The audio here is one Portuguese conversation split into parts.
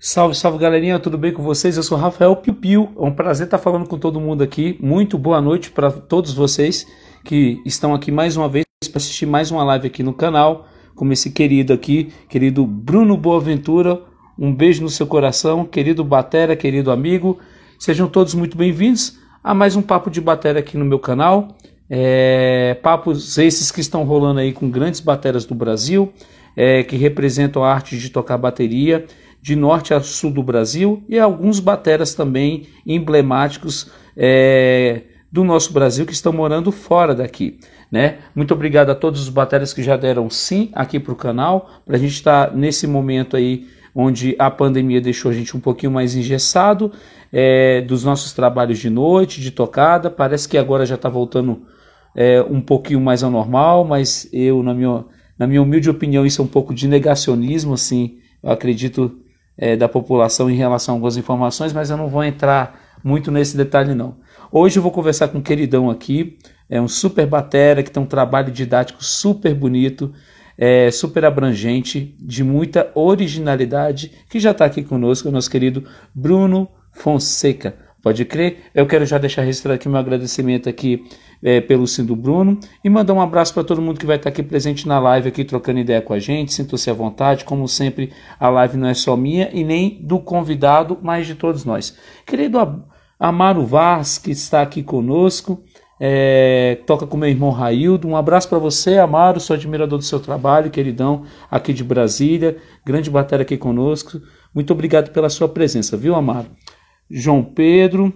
Salve, salve galerinha, tudo bem com vocês? Eu sou Rafael Piu Piu. É um prazer estar falando com todo mundo aqui. Muito boa noite para todos vocês que estão aqui mais uma vez para assistir mais uma live aqui no canal, como esse querido aqui, querido Bruno Boaventura. Um beijo no seu coração, querido Batera, querido amigo. Sejam todos muito bem-vindos a mais um Papo de Batera aqui no meu canal. É, papos esses que estão rolando aí com grandes bateras do Brasil, é, que representam a arte de tocar bateria de norte a sul do Brasil e alguns bateras também emblemáticos é, do nosso Brasil que estão morando fora daqui. Né? Muito obrigado a todos os bateras que já deram sim aqui para o canal, para a gente estar tá nesse momento aí onde a pandemia deixou a gente um pouquinho mais engessado é, dos nossos trabalhos de noite, de tocada. Parece que agora já está voltando é, um pouquinho mais ao normal, mas eu, na minha, na minha humilde opinião, isso é um pouco de negacionismo, assim. Eu acredito é, da população em relação a algumas informações, mas eu não vou entrar muito nesse detalhe não. Hoje eu vou conversar com um queridão aqui, é um super batera que tem um trabalho didático super bonito, é, super abrangente, de muita originalidade, que já está aqui conosco, o nosso querido Bruno Fonseca. Pode crer? Eu quero já deixar registrado aqui meu agradecimento aqui é, pelo Cindo Bruno e mandar um abraço para todo mundo que vai estar tá aqui presente na live aqui trocando ideia com a gente. Sintam-se à vontade, como sempre, a live não é só minha e nem do convidado, mas de todos nós. Querido Amaro Vaz, que está aqui conosco, é, toca com meu irmão Raildo. Um abraço para você, Amaro, sou admirador do seu trabalho, queridão, aqui de Brasília, grande batalha aqui conosco. Muito obrigado pela sua presença, viu, Amaro? João Pedro,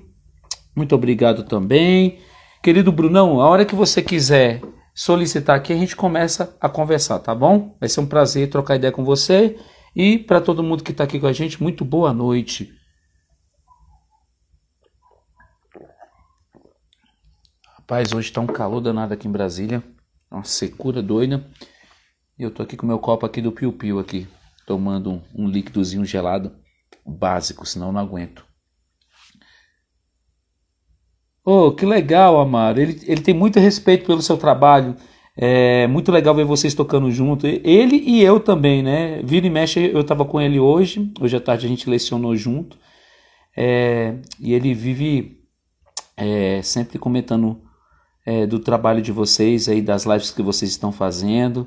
muito obrigado também. Querido Brunão, a hora que você quiser solicitar aqui, a gente começa a conversar, tá bom? Vai ser um prazer trocar ideia com você. E para todo mundo que está aqui com a gente, muito boa noite. Rapaz, hoje está um calor danado aqui em Brasília. Uma secura doida. E eu tô aqui com meu copo aqui do Piu Piu aqui. Tomando um, um líquidozinho gelado básico, senão não aguento. Oh, que legal, Amaro. Ele, ele tem muito respeito pelo seu trabalho. É muito legal ver vocês tocando junto. Ele e eu também, né? Vira e mexe, eu estava com ele hoje. Hoje à tarde a gente lecionou junto. É, e ele vive é, sempre comentando é, do trabalho de vocês, aí das lives que vocês estão fazendo.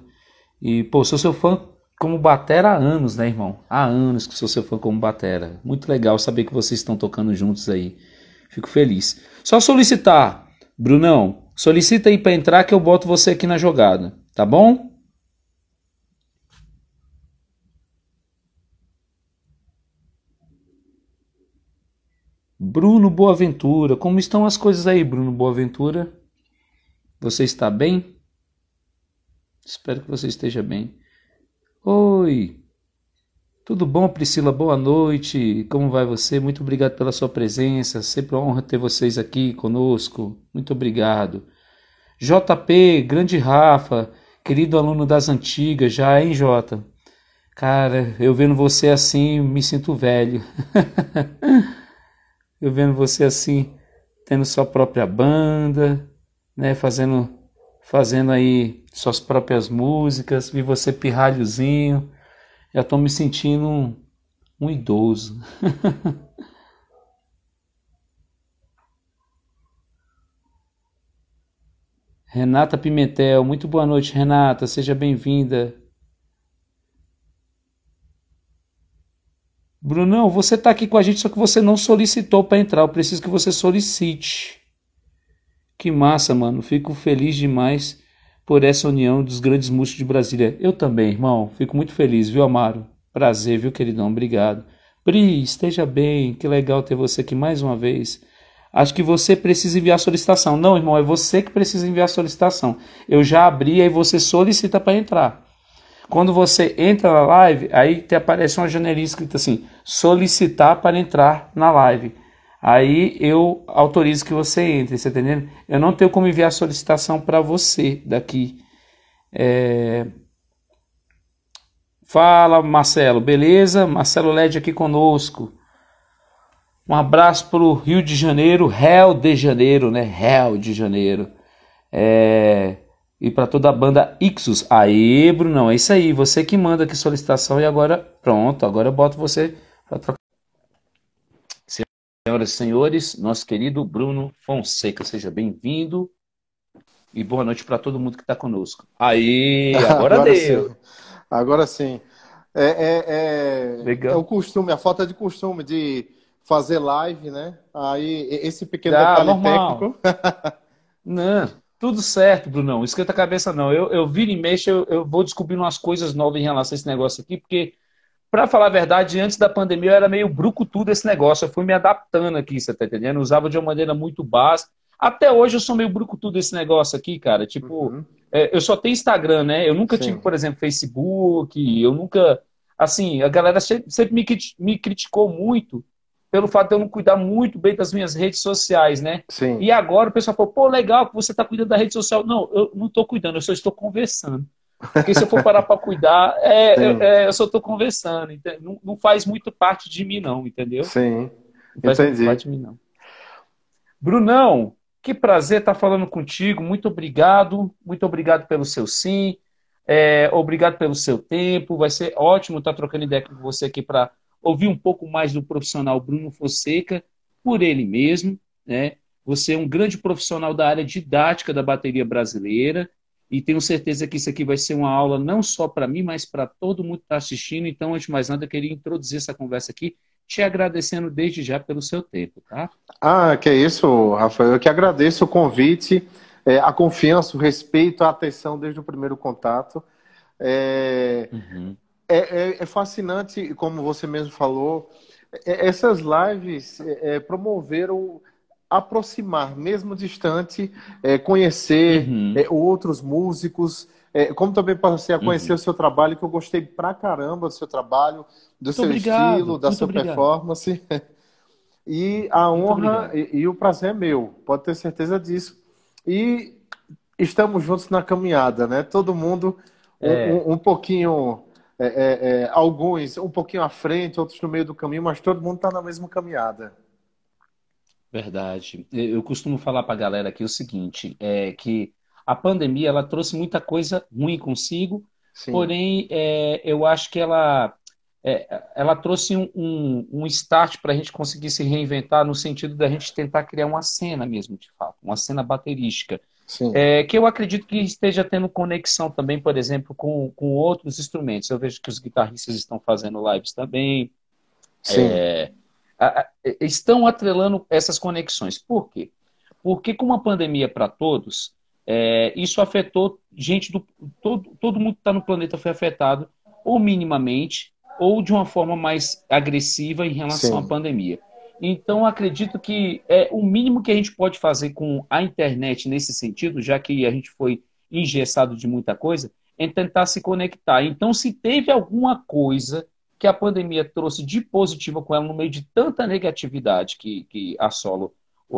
E, pô, sou seu fã como Batera há anos, né, irmão? Há anos que sou seu fã como Batera. Muito legal saber que vocês estão tocando juntos aí. Fico feliz. Só solicitar. Brunão, solicita aí para entrar que eu boto você aqui na jogada, tá bom? Bruno Boaventura, como estão as coisas aí, Bruno Boaventura? Você está bem? Espero que você esteja bem. Oi, tudo bom, Priscila? Boa noite. Como vai você? Muito obrigado pela sua presença. Sempre uma honra ter vocês aqui conosco. Muito obrigado. JP, grande Rafa, querido aluno das antigas, já, hein, Jota? Cara, eu vendo você assim, me sinto velho. eu vendo você assim, tendo sua própria banda, né, fazendo fazendo aí suas próprias músicas, vi você pirralhozinho, já estou me sentindo um, idoso. Renata Pimentel, muito boa noite, Renata, seja bem-vinda. Brunão, você está aqui com a gente, só que você não solicitou para entrar. Eu preciso que você solicite. Que massa, mano. Fico feliz demais por essa união dos grandes músicos de Brasília. Eu também, irmão. Fico muito feliz, viu, Amaro? Prazer, viu, queridão? Obrigado. Pri, esteja bem. Que legal ter você aqui mais uma vez. Acho que você precisa enviar a solicitação. Não, irmão, é você que precisa enviar a solicitação. Eu já abri, aí você solicita para entrar. Quando você entra na live, aí te aparece uma janelinha escrita assim: solicitar para entrar na live. Aí eu autorizo que você entre, você tá entendendo? Eu não tenho como enviar solicitação para você daqui. É... Fala, Marcelo, beleza? Marcelo LED aqui conosco. Um abraço pro Rio de Janeiro, Réu de Janeiro, né? Réu de Janeiro. É... E para toda a banda Ixus. Aê, não? é isso aí. Você que manda aqui solicitação e agora pronto. Agora eu boto você para trocar. Senhoras e senhores, nosso querido Bruno Fonseca, seja bem-vindo e boa noite para todo mundo que está conosco. Aí, agora, agora deu. Sim. Agora sim. É, é, é, é, o costume, a falta de costume de fazer live, né? Aí, esse pequeno tá, detalhe normal. técnico. não, tudo certo, Brunão. Esquenta a cabeça, não. Eu, eu viro e mexo, eu, eu vou descobrindo umas coisas novas em relação a esse negócio aqui, porque para falar a verdade, antes da pandemia eu era meio bruco tudo esse negócio. Eu fui me adaptando aqui, você tá entendendo? Eu usava de uma maneira muito básica. Até hoje eu sou meio bruco tudo esse negócio aqui, cara. Tipo, uhum. é, eu só tenho Instagram, né? Eu nunca Sim. tive, por exemplo, Facebook. Eu nunca. Assim, a galera sempre me, me criticou muito pelo fato de eu não cuidar muito bem das minhas redes sociais, né? Sim. E agora o pessoal falou, pô, legal que você tá cuidando da rede social. Não, eu não tô cuidando, eu só estou conversando. Porque se eu for parar para cuidar, é, eu, é, é, eu só estou conversando. Não, não, faz muito parte de mim, não, entendeu? Sim. Não faz entendi. parte de mim, não. Brunão, que prazer estar tá falando contigo. Muito obrigado. Muito obrigado pelo seu sim. É, obrigado pelo seu tempo. Vai ser ótimo estar tá trocando ideia com você aqui para ouvir um pouco mais do profissional Bruno Fonseca, por ele mesmo. Né? Você é um grande profissional da área didática da bateria brasileira. E tenho certeza que isso aqui vai ser uma aula não só para mim, mas para todo mundo que está assistindo. Então, antes de mais nada, eu queria introduzir essa conversa aqui, te agradecendo desde já pelo seu tempo, tá? Ah, que é isso, Rafael. Eu que agradeço o convite, é, a confiança, o respeito, a atenção desde o primeiro contato. É, uhum. é, é, é fascinante, como você mesmo falou, é, essas lives é, promoveram aproximar, mesmo distante, é, conhecer uhum. é, outros músicos, é, como também passei a conhecer uhum. o seu trabalho, que eu gostei pra caramba do seu trabalho, do muito seu obrigado, estilo, da sua obrigado. performance. E a honra e, e, o prazer é meu, pode ter certeza disso. E estamos juntos na caminhada, né? Todo mundo um, é. um, um pouquinho é, é, é, alguns um pouquinho à frente, outros no meio do caminho, mas todo mundo está na mesma caminhada. Verdade. Eu costumo falar para a galera aqui o seguinte, é que a pandemia ela trouxe muita coisa ruim consigo, Sim. porém é, eu acho que ela, é, ela trouxe um, um, um start para a gente conseguir se reinventar no sentido da gente tentar criar uma cena mesmo, de fato, uma cena baterística. É, que eu acredito que esteja tendo conexão também, por exemplo, com, com outros instrumentos. Eu vejo que os guitarristas estão fazendo lives também. Sim. É, estão atrelando essas conexões. Por quê? Porque com uma pandemia é para todos, é, isso afetou gente do todo, todo mundo que está no planeta foi afetado ou minimamente ou de uma forma mais agressiva em relação Sim. à pandemia. Então acredito que é o mínimo que a gente pode fazer com a internet nesse sentido, já que a gente foi engessado de muita coisa, é tentar se conectar. Então se teve alguma coisa que a pandemia trouxe de positivo com ela no meio de tanta negatividade que, que assola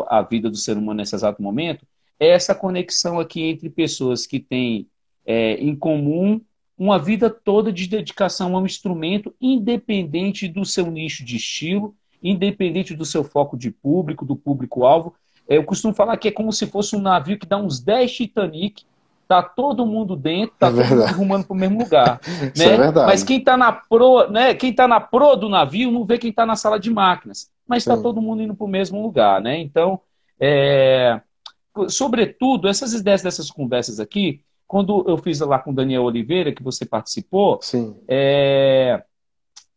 a vida do ser humano nesse exato momento, é essa conexão aqui entre pessoas que têm é, em comum uma vida toda de dedicação a um instrumento, independente do seu nicho de estilo, independente do seu foco de público, do público-alvo. É, eu costumo falar que é como se fosse um navio que dá uns 10 Titanic Tá todo mundo dentro, tá é todo mundo arrumando para o mesmo lugar. É né? É Mas quem está na pro, né? Quem tá na pro do navio não vê quem está na sala de máquinas. Mas está todo mundo indo para o mesmo lugar, né? Então, é... sobretudo, essas ideias dessas conversas aqui, quando eu fiz lá com o Daniel Oliveira, que você participou, é...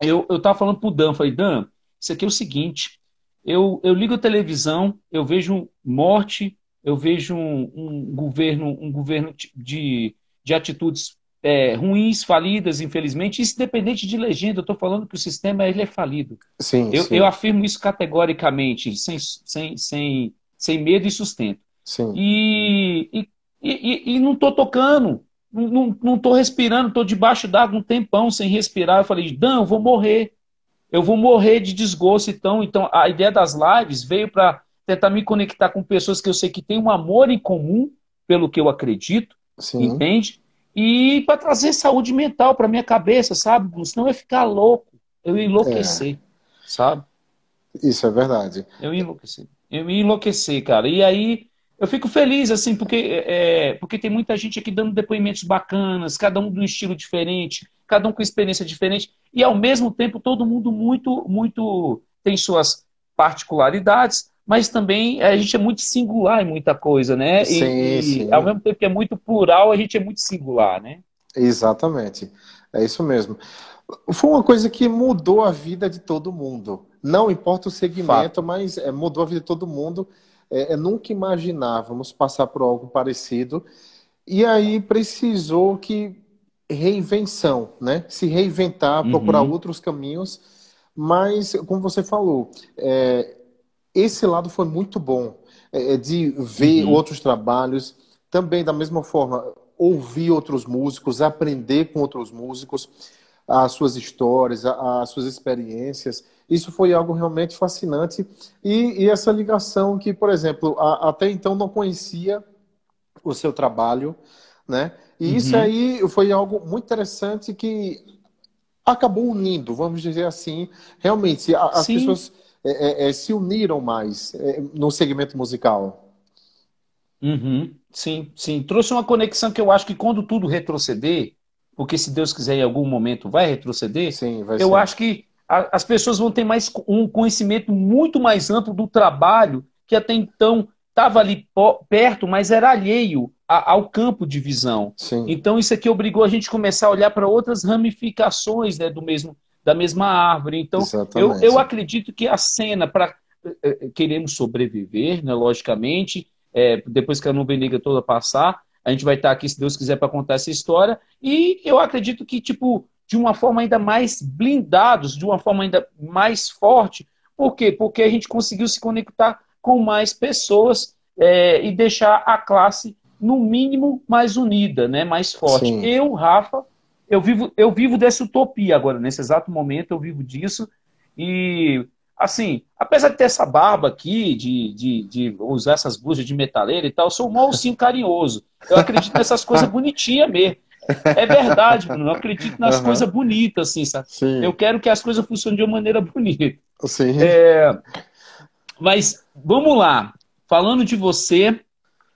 eu, eu tava falando pro Dan, falei, Dan, isso aqui é o seguinte, eu, eu ligo a televisão, eu vejo morte, eu vejo um, um governo, um governo de, de atitudes é, ruins, falidas, infelizmente, isso dependente de legenda. Eu estou falando que o sistema ele é falido. Sim, eu, sim. eu afirmo isso categoricamente, sem, sem, sem, sem medo e sustento. Sim. E, e, e, e não estou tocando, não estou respirando, estou debaixo d'água um tempão sem respirar. Eu falei, Dan, eu vou morrer. Eu vou morrer de desgosto, então. Então, a ideia das lives veio para tentar me conectar com pessoas que eu sei que têm um amor em comum pelo que eu acredito, Sim. entende? E para trazer saúde mental para minha cabeça, sabe? Senão eu é ia ficar louco, eu ia enlouquecer, é. sabe? Isso é verdade. Eu ia enlouquecer, eu ia enlouquecer, cara. E aí eu fico feliz, assim, porque, é, é, porque tem muita gente aqui dando depoimentos bacanas, cada um de um estilo diferente, cada um com experiência diferente, e ao mesmo tempo todo mundo muito, muito tem suas particularidades, mas também a gente é muito singular em muita coisa, né? Sim, e, sim. E, ao mesmo tempo que é muito plural, a gente é muito singular, né? Exatamente. É isso mesmo. Foi uma coisa que mudou a vida de todo mundo. Não importa o segmento, Fato. mas é, mudou a vida de todo mundo. É, é, nunca imaginávamos passar por algo parecido. E aí precisou que reinvenção, né? Se reinventar, procurar uhum. outros caminhos. Mas, como você falou, é, esse lado foi muito bom, é, é, de ver uhum. outros trabalhos, também da mesma forma, ouvir outros músicos, aprender com outros músicos as suas histórias, as suas experiências. Isso foi algo realmente fascinante. E, e essa ligação que, por exemplo, a, até então não conhecia o seu trabalho, né? E uhum. isso aí foi algo muito interessante que acabou unindo, vamos dizer assim, realmente. A, as pessoas é, é, é, se uniram mais é, no segmento musical. Uhum. Sim, sim. Trouxe uma conexão que eu acho que quando tudo retroceder, porque se Deus quiser em algum momento vai retroceder, sim, vai eu ser. acho que a, as pessoas vão ter mais um conhecimento muito mais amplo do trabalho que até então estava ali perto, mas era alheio a, ao campo de visão. Sim. Então isso aqui obrigou a gente a começar a olhar para outras ramificações né, do mesmo da mesma árvore. Então, eu, eu acredito que a cena, para eh, eh, queremos sobreviver, né, logicamente, é, depois que a nuvem negra toda passar, a gente vai estar aqui, se Deus quiser, para contar essa história. E eu acredito que, tipo, de uma forma ainda mais blindados, de uma forma ainda mais forte. Por quê? Porque a gente conseguiu se conectar com mais pessoas é, e deixar a classe, no mínimo, mais unida, né? mais forte. Sim. Eu, Rafa, eu vivo, eu vivo dessa utopia agora, nesse exato momento eu vivo disso. E, assim, apesar de ter essa barba aqui, de, de, de usar essas blusas de metaleira e tal, eu sou um mocinho carinhoso. Eu acredito nessas coisas bonitinhas mesmo. É verdade, mano. Eu acredito nas uhum. coisas bonitas, assim, sabe? Sim. Eu quero que as coisas funcionem de uma maneira bonita. Sim. É... Mas vamos lá. Falando de você,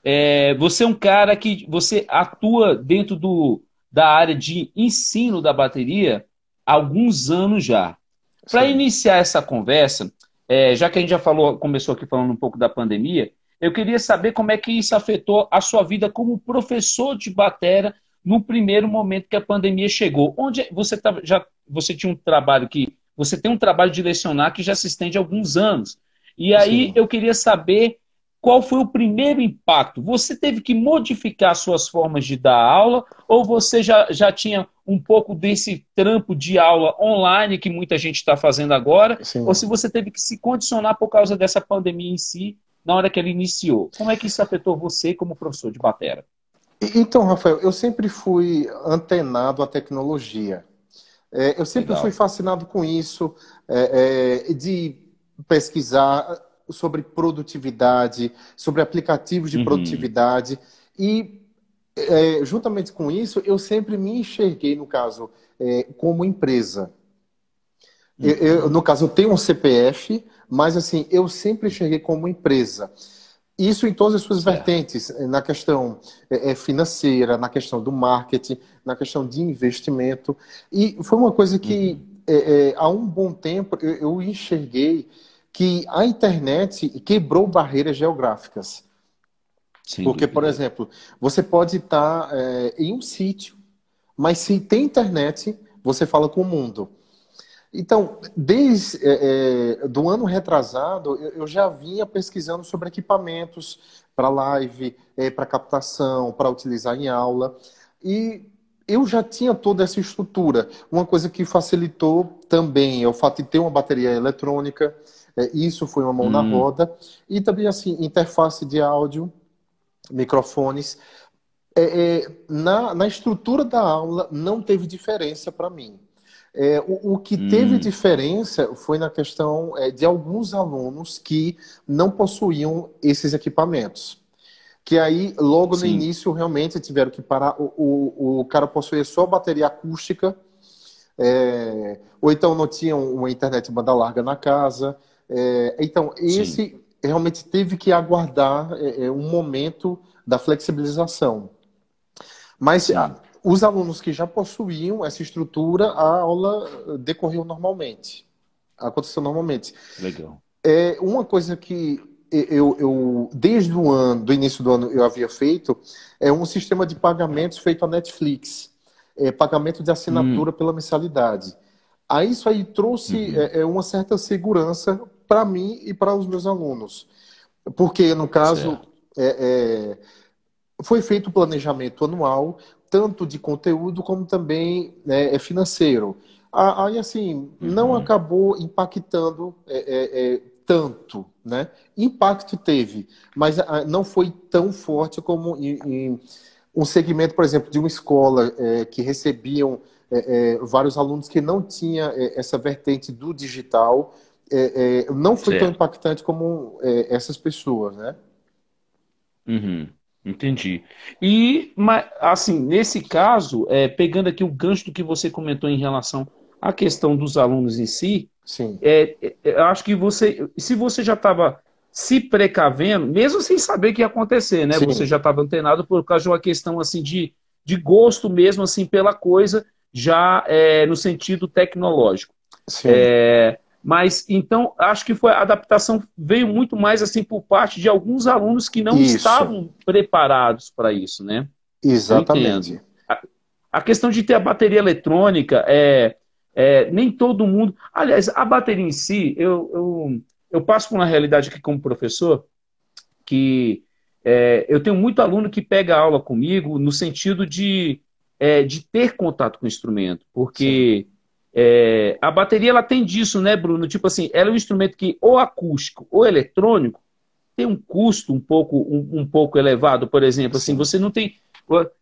é... você é um cara que você atua dentro do, da área de ensino da bateria há alguns anos já. Para iniciar essa conversa, é, já que a gente já falou, começou aqui falando um pouco da pandemia, eu queria saber como é que isso afetou a sua vida como professor de bateria no primeiro momento que a pandemia chegou. Onde é, você tá, já você tinha um trabalho que você tem um trabalho de lecionar que já se estende há alguns anos. E aí Sim. eu queria saber qual foi o primeiro impacto? Você teve que modificar suas formas de dar aula ou você já, já tinha um pouco desse trampo de aula online que muita gente está fazendo agora? Sim. Ou se você teve que se condicionar por causa dessa pandemia em si, na hora que ela iniciou? Como é que isso afetou você como professor de batera? Então, Rafael, eu sempre fui antenado à tecnologia. É, eu sempre Legal. fui fascinado com isso, é, é, de pesquisar sobre produtividade, sobre aplicativos de uhum. produtividade. E, é, juntamente com isso, eu sempre me enxerguei, no caso, é, como empresa. Uhum. Eu, eu, no caso, eu tenho um CPF, mas assim, eu sempre enxerguei como empresa. Isso em todas as suas certo. vertentes, eh, na questão eh, eh, financeira, na questão do marketing, na questão de investimento. E foi uma coisa que, uhum. é, é, há um bom tempo, eu, eu enxerguei que a internet quebrou barreiras geográficas. Sim, Porque, por exemplo, você pode estar é, em um sítio, mas se tem internet, você fala com o mundo. Então, desde é, do ano retrasado, eu, já vinha pesquisando sobre equipamentos para live, é, para captação, para utilizar em aula. E eu já tinha toda essa estrutura. Uma coisa que facilitou também é o fato de ter uma bateria eletrônica. É, isso foi uma mão hum. na roda. E também, assim, interface de áudio, microfones. É, é na, na estrutura da aula não teve diferença para mim. É, o, o, que hum. teve diferença foi na questão é, de alguns alunos que não possuíam esses equipamentos. Que aí, logo Sim. no início, realmente tiveram que parar. O, o, o cara possuía só bateria acústica, é, ou então não tinha uma internet banda larga na casa, é, então, esse Sim. realmente teve que aguardar é, é, um momento da flexibilização. Mas os alunos que já possuíam essa estrutura, a aula eh, decorreu normalmente. Aconteceu normalmente. Legal. É, uma coisa que eu, eu, desde o ano, do início do ano, eu havia feito é um sistema de pagamentos feito à Netflix, é, pagamento de assinatura hum. pela mensalidade. Aí isso aí trouxe uhum. é, é uma certa segurança para mim e para os meus alunos. Porque, no caso, é, é, foi feito o planejamento anual, tanto de conteúdo como também né, é financeiro. Aí, assim, não uhum. acabou impactando é, é, é, tanto, né? Impacto teve, mas ah, não foi tão forte como em, em um segmento, por exemplo, de uma escola é, que recebiam vários alunos que não tinha essa vertente do digital é, é, não foi certo. tão impactante como é, essas pessoas, né? Uhum, entendi. E, mas, assim, nesse caso, é, pegando aqui o gancho do que você comentou em relação à questão dos alunos em si, Sim. É, é, eu acho que você, se você já estava se precavendo, mesmo sem saber o que ia acontecer, né? Sim. Você já estava antenado por causa de uma questão, assim, de, de gosto mesmo, assim, pela coisa, já no sentido tecnológico. Sim. É, mas então acho que foi a adaptação veio muito mais assim por parte de alguns alunos que não isso. estavam preparados para isso, né? Exatamente. A, a, questão de ter a bateria eletrônica é, é, nem todo mundo. Aliás, a bateria em si, eu, eu, eu passo por uma realidade aqui como professor que é, eu tenho muito aluno que pega aula comigo no sentido de, é, de ter contato com o instrumento, porque Sim é, a bateria ela tem disso, né, Bruno? Tipo assim, ela é um instrumento que ou acústico ou eletrônico tem um custo um pouco um, um pouco elevado, por exemplo. Assim, você não tem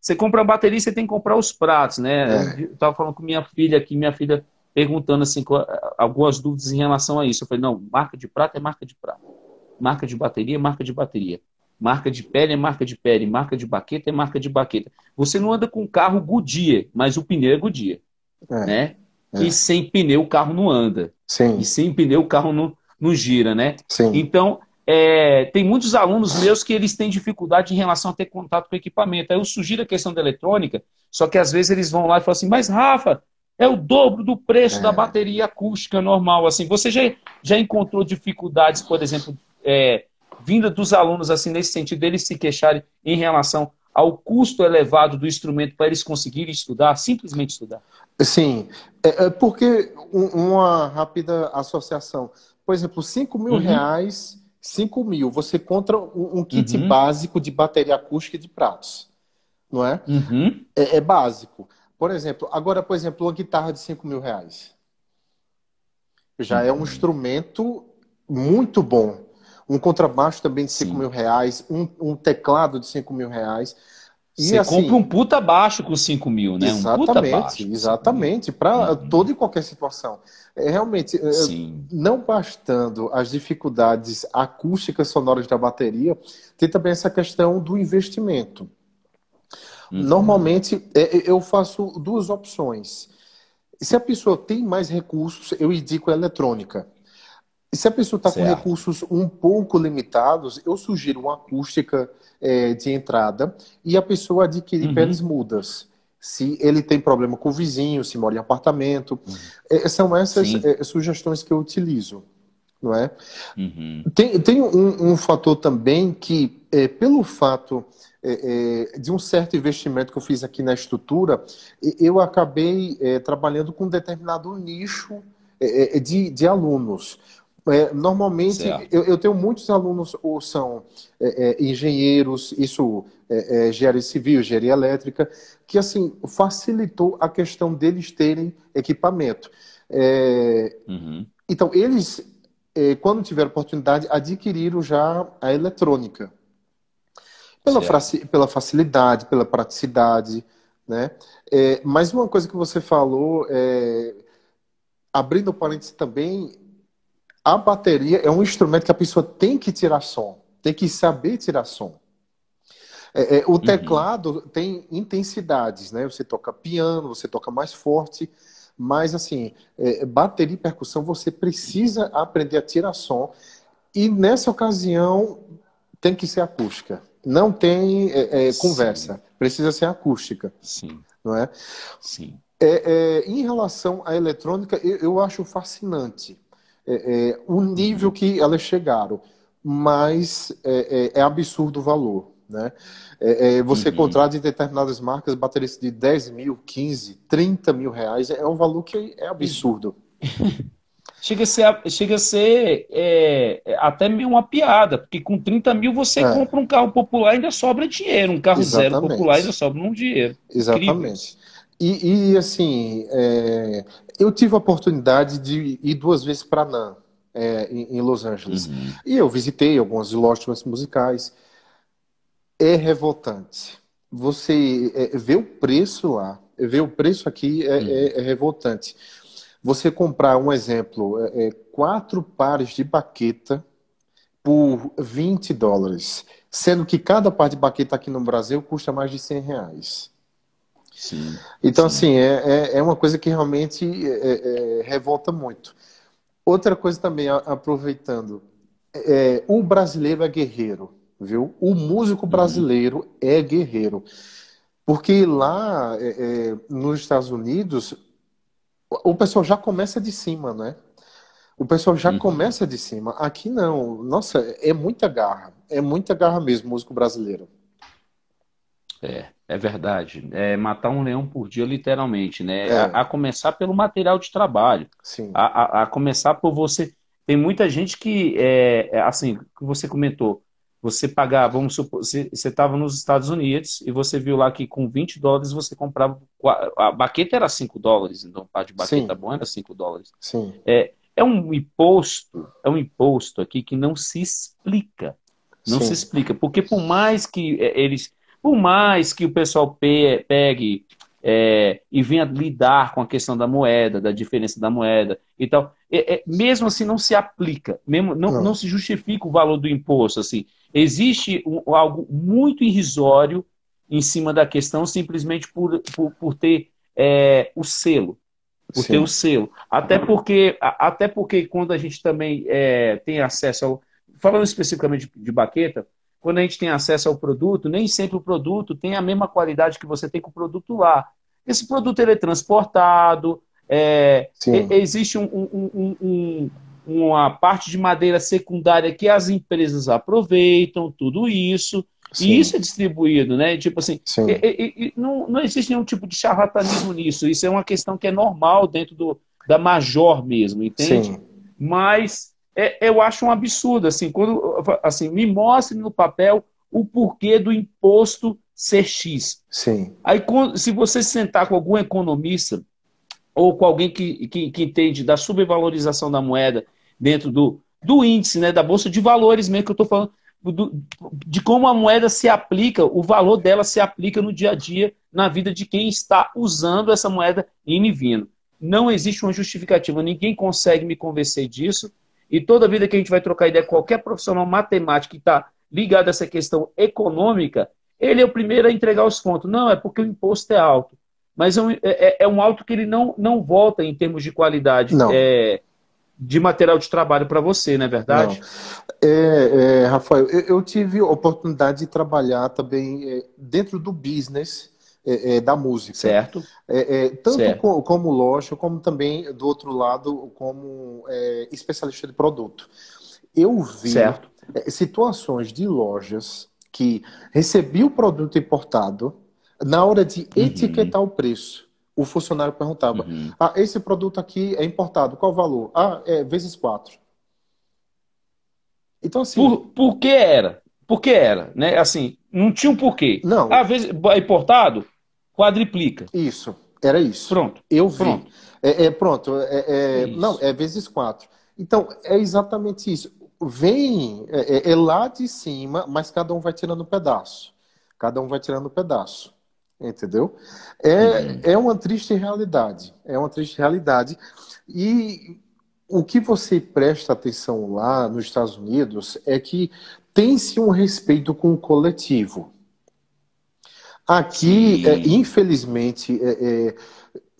você compra a bateria, você tem que comprar os pratos, né? É. Eu tava falando com minha filha aqui, minha filha perguntando assim algumas dúvidas em relação a isso. Eu falei, não, marca de prato é marca de prato. Marca de bateria é marca de bateria. Marca de pele é marca de pele, marca de baqueta é marca de baqueta. Você não anda com o carro Goodyear, mas o pneu é Goodyear, é. né? É. E sem pneu o carro não anda. Sim. E sem pneu o carro não, não gira, né? Sim. Então, é, tem muitos alunos meus que eles têm dificuldade em relação a ter contato com o equipamento. Aí eu sugiro a questão da eletrônica, só que às vezes eles vão lá e falam assim, mas Rafa, é o dobro do preço é. da bateria acústica normal. Assim, você já, já encontrou dificuldades, por exemplo, é, vinda dos alunos assim nesse sentido deles se queixarem em relação ao custo elevado do instrumento para eles conseguirem estudar, simplesmente estudar? Sim, é, é porque uma rápida associação. Por exemplo, 5 mil uhum. reais, 5 mil, você compra um, um kit uhum. básico de bateria acústica de pratos, não é? Uhum. é? É, básico. Por exemplo, agora, por exemplo, uma guitarra de 5 mil reais. Já é um uhum. instrumento muito bom. Um contrabaixo também de 5 mil reais, um, um teclado de 5 mil reais. E Você assim, compra um puta baixo com 5 mil, né? Exatamente, um puta baixo assim. exatamente. Para uhum. toda e qualquer situação. É, realmente, é, Sim. não bastando as dificuldades acústicas sonoras da bateria, tem também essa questão do investimento. Uhum. Normalmente, é, é, eu faço duas opções. Se a pessoa tem mais recursos, eu indico a eletrônica. E se a pessoa está com recursos um pouco limitados, eu sugiro uma acústica é, de entrada e a pessoa adquire uhum. peles mudas. Se ele tem problema com o vizinho, se mora em apartamento. Uhum. É, são essas é, sugestões que eu utilizo. Não é? Uhum. Tem, tem um, um, fator também que, é, pelo fato é, é, de um certo investimento que eu fiz aqui na estrutura, eu acabei trabalhando com um determinado nicho de, de alunos. É, normalmente, eu, eu, tenho muitos alunos ou são é, é, engenheiros, isso, é, é, engenharia civil, engenharia elétrica, que assim facilitou a questão deles terem equipamento. É, uhum. Então, eles, é, quando tiveram oportunidade, adquiriram já a eletrônica. Pela, pela facilidade, pela praticidade, né? mas uma coisa que você falou, abrindo parênteses também, a bateria é um instrumento que a pessoa tem que tirar som, tem que saber tirar som. É, é, o uhum. teclado uhum. tem intensidades, né? Você toca piano, você toca mais forte, mas assim, é, bateria e percussão você precisa aprender a tirar som. E nessa ocasião tem que ser acústica. Não tem é, é, conversa. Precisa ser acústica. Sim. Não é? Sim. É, em relação à eletrônica, eu, eu acho fascinante é, é, o nível uhum. que elas chegaram, mas é, é, é absurdo o valor. Né? É, você uhum. contrata em determinadas marcas baterias de 10 mil, 15, 30 mil reais, é um valor que é absurdo. chega a ser, chega a ser é, até meio uma piada, porque com 30 mil você é. compra um carro popular e ainda sobra dinheiro, um carro Exatamente. zero popular ainda sobra um dinheiro. Exatamente. E, e, assim, é, eu tive a oportunidade de ir duas vezes para Nan, é, em, em, Los Angeles. Uhum. E eu visitei algumas lojas musicais. É revoltante. Você é, vê o preço lá, vê o preço aqui, é, uhum. é, é revoltante. Você comprar, um exemplo, é, é quatro pares de baqueta por 20 dólares, sendo que cada par de baqueta aqui no Brasil custa mais de 100 reais. Sim, então, sim. assim, é, é, é, uma coisa que realmente é, é, revolta muito. Outra coisa também, aproveitando, é, o brasileiro é guerreiro, viu? O músico uhum. brasileiro uhum. é guerreiro. Porque lá é, é nos Estados Unidos, o pessoal já começa de cima, né? O pessoal já uhum. começa de cima. Aqui não. Nossa, é muita garra. É muita garra mesmo, músico brasileiro. É, é verdade. É, matar um leão por dia, literalmente, né? É. A, a, começar pelo material de trabalho. Sim. A, a, a, começar por você. Tem muita gente que, é, é assim, que você comentou, você pagar, vamos supor, você estava nos Estados Unidos e você viu lá que com 20 dólares você comprava. A baqueta era 5 dólares, então um par de baqueta Sim. bom era 5 dólares. Sim. É, é um imposto, é um imposto aqui que não se explica. Não Sim. se explica. Porque por mais que é, eles por mais que o pessoal pegue é, e venha lidar com a questão da moeda, da diferença da moeda e tal, é, é, mesmo assim não se aplica, mesmo, não, não. não, se justifica o valor do imposto. Assim. Existe um, algo muito irrisório em cima da questão simplesmente por, por, por ter é, o selo por Sim. ter o selo. Até porque, até porque quando a gente também é, tem acesso ao. Falando especificamente de, de baqueta, quando a gente tem acesso ao produto, nem sempre o produto tem a mesma qualidade que você tem com o produto lá. Esse produto ele é transportado, é, existe um, um, um, uma parte de madeira secundária que as empresas aproveitam, tudo isso. Sim. E isso é distribuído, né? Tipo assim, e, e, e não, não existe nenhum tipo de charlatanismo nisso. Isso é uma questão que é normal dentro do, da major mesmo, entende? Sim. Mas é, eu acho um absurdo. Assim, quando, assim, me mostre no papel o porquê do imposto ser X. Sim. Aí, se você sentar com algum economista ou com alguém que, que, que entende da subvalorização da moeda dentro do, do índice, né, da bolsa de valores mesmo que eu estou falando, do, de como a moeda se aplica, o valor dela se aplica no dia a dia, na vida de quem está usando essa moeda indo e vindo. Não existe uma justificativa, ninguém consegue me convencer disso. E toda vida que a gente vai trocar ideia com qualquer profissional matemático que está ligado a essa questão econômica, ele é o primeiro a entregar os pontos. Não, é porque o imposto é alto. Mas é um, é, é, é um alto que ele não, não volta em termos de qualidade é, de material de trabalho para você, não é verdade? Não. É, é, Rafael, eu, eu, tive oportunidade de trabalhar também dentro do business é, é, da música. Certo. É, é tanto certo. como loja como também, do outro lado, como é, especialista de produto. Eu vi certo. situações de lojas que recebi o produto importado, na hora de uhum. etiquetar o preço, o funcionário perguntava: uhum. Ah, esse produto aqui é importado, qual o valor? Ah, é vezes quatro. Então, assim. Por, por que era? Por que era? Né? Assim, não tinha um porquê. Não. Às vezes, importado, quadriplica. Isso, era isso. Pronto. Eu vi. Pronto. É, é pronto. É, é, não, é vezes quatro. Então, é exatamente isso. Vem, é, é, é, lá de cima, mas cada um vai tirando um pedaço. Cada um vai tirando um pedaço. Entendeu? É, é uma triste realidade. É uma triste realidade. E o que você presta atenção lá nos Estados Unidos é que tem-se um respeito com o coletivo Aqui, é, infelizmente, é, é,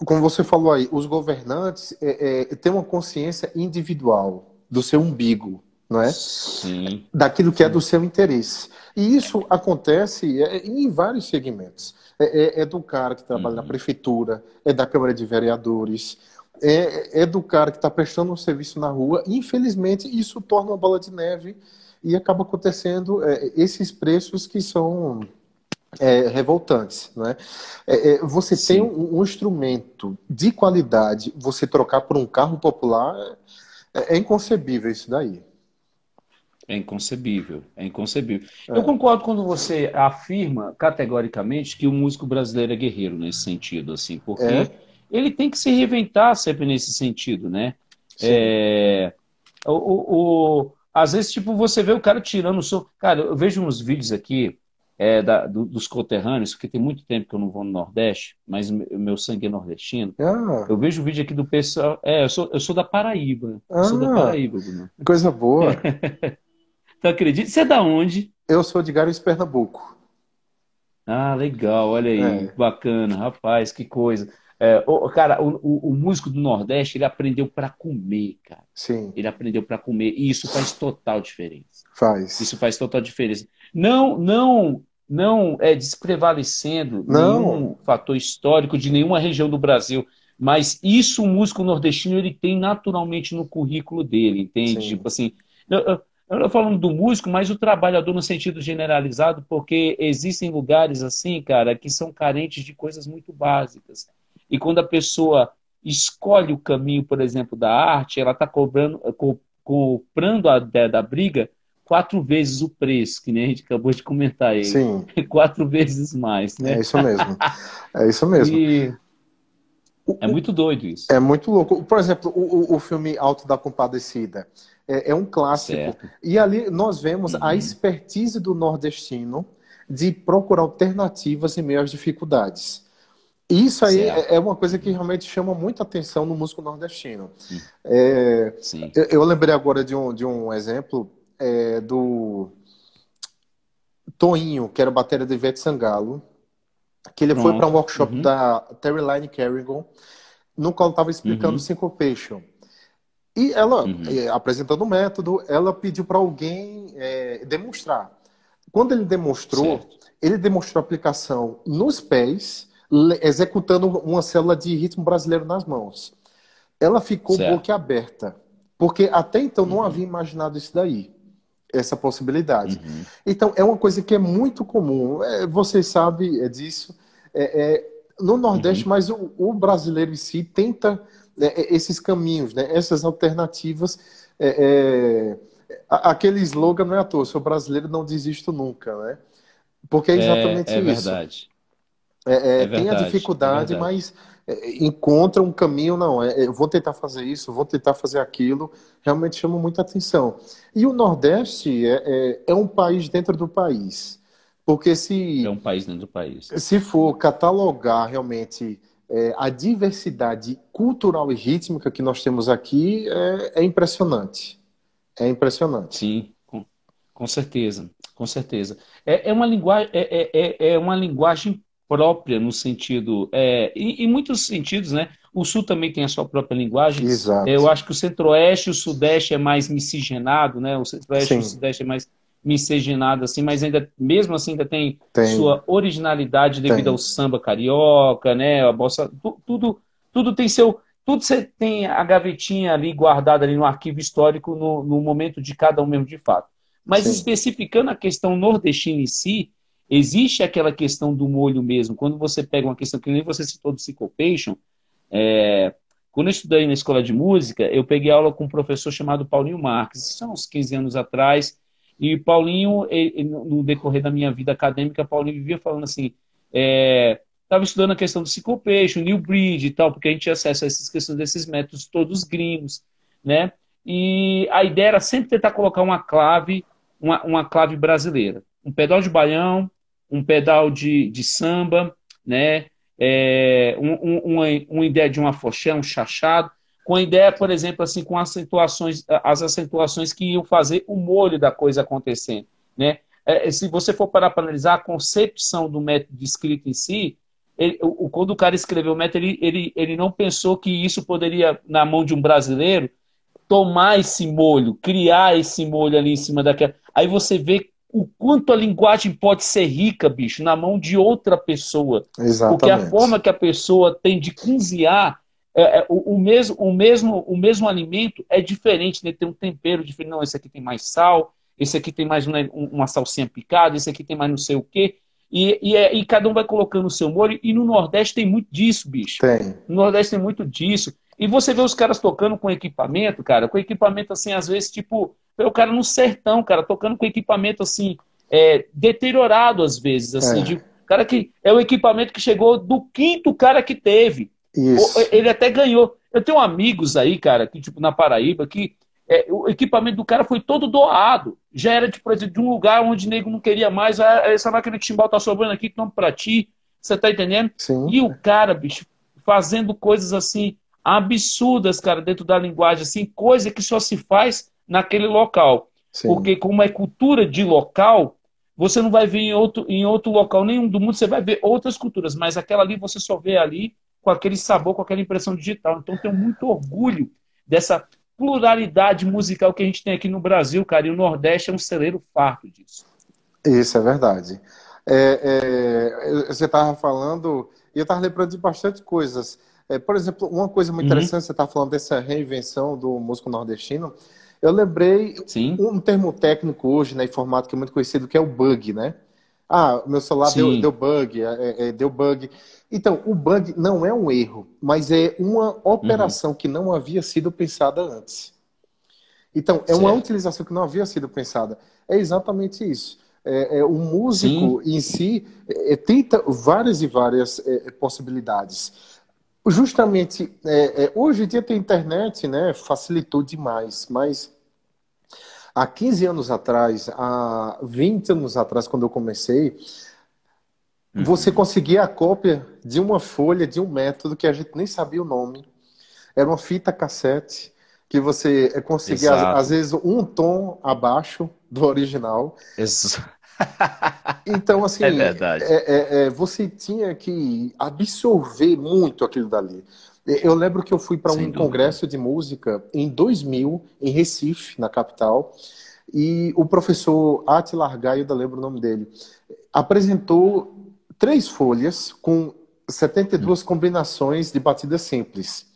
como você falou aí, os governantes é, é, têm uma consciência individual do seu umbigo, não é? Sim. Daquilo que é do seu interesse. E isso acontece em vários segmentos. É, do cara que trabalha uhum. na prefeitura, é da Câmara de Vereadores, é, é, do cara que está prestando um serviço na rua. Infelizmente, isso torna uma bola de neve e acaba acontecendo é, esses preços que são é, revoltantes. Né? É, é, você Sim. tem um, um, instrumento de qualidade, você trocar por um carro popular, é, é inconcebível isso daí. É inconcebível, é inconcebível. É. Eu concordo quando você afirma categoricamente que o músico brasileiro é guerreiro nesse sentido, assim, porque é. ele tem que se reinventar sempre nesse sentido, né? É, o, o, o, às vezes, tipo, você vê o cara tirando o som. Cara, eu vejo uns vídeos aqui é, da, do, dos conterrâneos, porque tem muito tempo que eu não vou no Nordeste, mas meu sangue é nordestino. Ah. Eu vejo o vídeo aqui do pessoal. É, eu sou, eu sou da Paraíba. Ah. Eu sou da ah. Paraíba, Bruno. Coisa boa. então acredita? Você é da onde? Eu sou de Gares, Pernambuco. Ah, legal, olha aí, é. bacana, rapaz, que coisa. É, o, cara, o, o, o, músico do Nordeste, ele aprendeu para comer, cara. Sim. Ele aprendeu para comer, e isso faz total diferença. Faz. Isso faz total diferença. Não, não não é, desprevalecendo não. nenhum fator histórico de nenhuma região do Brasil, mas isso o músico nordestino ele tem naturalmente no currículo dele, entende? Sim. Tipo assim, eu, eu, falando do músico, mas o trabalhador no sentido generalizado, porque existem lugares assim, cara, que são carentes de coisas muito básicas. E quando a pessoa escolhe o caminho, por exemplo, da arte, ela está cobrando, co, cobrando a da briga quatro vezes o preço, que nem a gente acabou de comentar aí. Sim. quatro vezes mais, né? É isso mesmo. É isso mesmo. E... É muito doido isso. É muito louco. Por exemplo, o, o filme Alto da Compadecida é, é um clássico. Certo. E ali nós vemos uhum. a expertise do nordestino de procurar alternativas em meio às dificuldades. Isso aí certo. É, é uma coisa que realmente chama muita atenção no músico nordestino. Sim. É, Sim. Eu, eu, lembrei agora de um, de um exemplo é, do Toinho, que era o batera do Ivete Sangalo, que ele Nossa. foi para um workshop uhum. da Terryline Kerrigan, no qual estava explicando uhum. syncopation. E ela, uhum. É, apresentando o método, ela pediu para alguém é, demonstrar. Quando ele demonstrou, certo. ele demonstrou a aplicação nos pés, executando uma célula de ritmo brasileiro nas mãos. Ela ficou certo. boquiaberta, porque até então não uhum. havia imaginado isso daí essa possibilidade. Uhum. Então, é uma coisa que é muito comum. É, vocês sabem é disso. É, é, no Nordeste, uhum. mas o, o, brasileiro em si tenta é, é, esses caminhos, né, essas alternativas. aquele slogan não é à toa, sou brasileiro, não desisto nunca, né? Porque é exatamente isso. Verdade. É, verdade. Tem a dificuldade, mas encontra um caminho, não, é, eu vou tentar fazer isso, vou tentar fazer aquilo, realmente chama muita atenção. E o Nordeste é, é, é, um país dentro do país. Porque se. É um país dentro do país. Se for catalogar realmente é, a diversidade cultural e rítmica que nós temos aqui, é, é impressionante. É impressionante. Sim, com, com certeza. Com certeza. É, é uma linguagem, é uma linguagem própria no sentido é, em, em, muitos sentidos, né? O Sul também tem a sua própria linguagem. Exato. Eu acho que o Centro-Oeste e o Sudeste é mais miscigenado, né? O Centro-Oeste e o Sudeste é mais miscigenado assim, mas ainda mesmo assim ainda tem, tem. sua originalidade devido tem. ao samba carioca, né? A bossa, tu, tudo, tudo tem seu tudo você tem a gavetinha ali guardada ali no arquivo histórico no, no momento de cada um mesmo de fato. Mas Sim. especificando a questão nordestina em si, Existe aquela questão do molho mesmo. Quando você pega uma questão que nem você citou do Syncopation, é, quando eu estudei na escola de música, eu peguei aula com um professor chamado Paulinho Marques, isso há é uns 15 anos atrás. E Paulinho, ele, no decorrer da minha vida acadêmica, Paulinho vivia falando assim: estava é, estudando a questão do Syncopation, New Bridge e tal, porque a gente tinha acesso a essas questões desses métodos todos gringos, né? E a ideia era sempre tentar colocar uma clave, uma, uma clave brasileira um pedal de baião, um pedal de, de samba, né? É, um, um, uma, uma, ideia de um afoxé, um chachado, com a ideia, por exemplo, assim, com acentuações, as acentuações que iam fazer o molho da coisa acontecendo, né? É, é se você for parar para analisar a concepção do método de escrita em si, ele, o, quando o cara escreveu o método, ele, ele, ele não pensou que isso poderia, na mão de um brasileiro, tomar esse molho, criar esse molho ali em cima daquela. Aí você vê o quanto a linguagem pode ser rica, bicho, na mão de outra pessoa. Exatamente. Porque a forma que a pessoa tem de cozinhar é, é, o, o, mesmo, o, mesmo, o mesmo alimento é diferente, né? Tem um tempero diferente. Não, esse aqui tem mais sal, esse aqui tem mais uma salsinha picada, esse aqui tem mais não sei o quê. E, e, é, e, cada um vai colocando o seu molho. E no Nordeste tem muito disso, bicho. Tem. No Nordeste tem muito disso. E você vê os caras tocando com equipamento, cara, com equipamento assim, às vezes, tipo, o cara no sertão, cara, tocando com equipamento assim, é, deteriorado às vezes, assim, é. de, cara que é o equipamento que chegou do quinto cara que teve. Isso. Ele até ganhou. Eu tenho amigos aí, cara, que tipo na Paraíba, que é, o equipamento do cara foi todo doado. Já era tipo, de um lugar onde o nego não queria mais. Ah, essa máquina de timbal tá sobrando aqui, toma pra ti. Você tá entendendo? Sim. E o cara, bicho, fazendo coisas assim absurdas, cara, dentro da linguagem, assim, coisa que só se faz naquele local. Sim. Porque como é cultura de local, você não vai ver em outro, em outro local nenhum do mundo, você vai ver outras culturas, mas aquela ali você só vê ali com aquele sabor, com aquela impressão digital. Então tenho muito orgulho dessa pluralidade musical que a gente tem aqui no Brasil, cara, e o Nordeste é um celeiro farto disso. Isso é verdade. É, é, você estava falando, e eu estava lembrando de bastante coisas. É, por exemplo, uma coisa muito uhum. interessante, você está falando dessa reinvenção do músico nordestino. Eu lembrei Sim. um termo técnico hoje, né, que é muito conhecido, que é o bug, né? Ah, meu celular deu, deu, bug, é, é, deu bug. Então, o bug não é um erro, mas é uma operação uhum. que não havia sido pensada antes. Então, é certo. uma utilização que não havia sido pensada. É exatamente isso. É, é, o músico Sim. em si é, é, tenta várias e várias é, possibilidades justamente é, é, hoje em dia tem internet, né? Facilitou demais, mas há 15 anos atrás, há 20 anos atrás, quando eu comecei, uhum. você conseguia a cópia de uma folha, de um método que a gente nem sabia o nome. Era uma fita cassete que você é, conseguia, às, às, vezes, um tom abaixo do original. Isso. Então, assim, é verdade. É, é, é, você tinha que absorver muito aquilo dali. É, eu lembro que eu fui para um dúvida. congresso de música em 2000, em Recife, na capital, e o professor Atila Argaio, eu ainda lembro o nome dele, apresentou três folhas com 72 hum. combinações de batidas simples,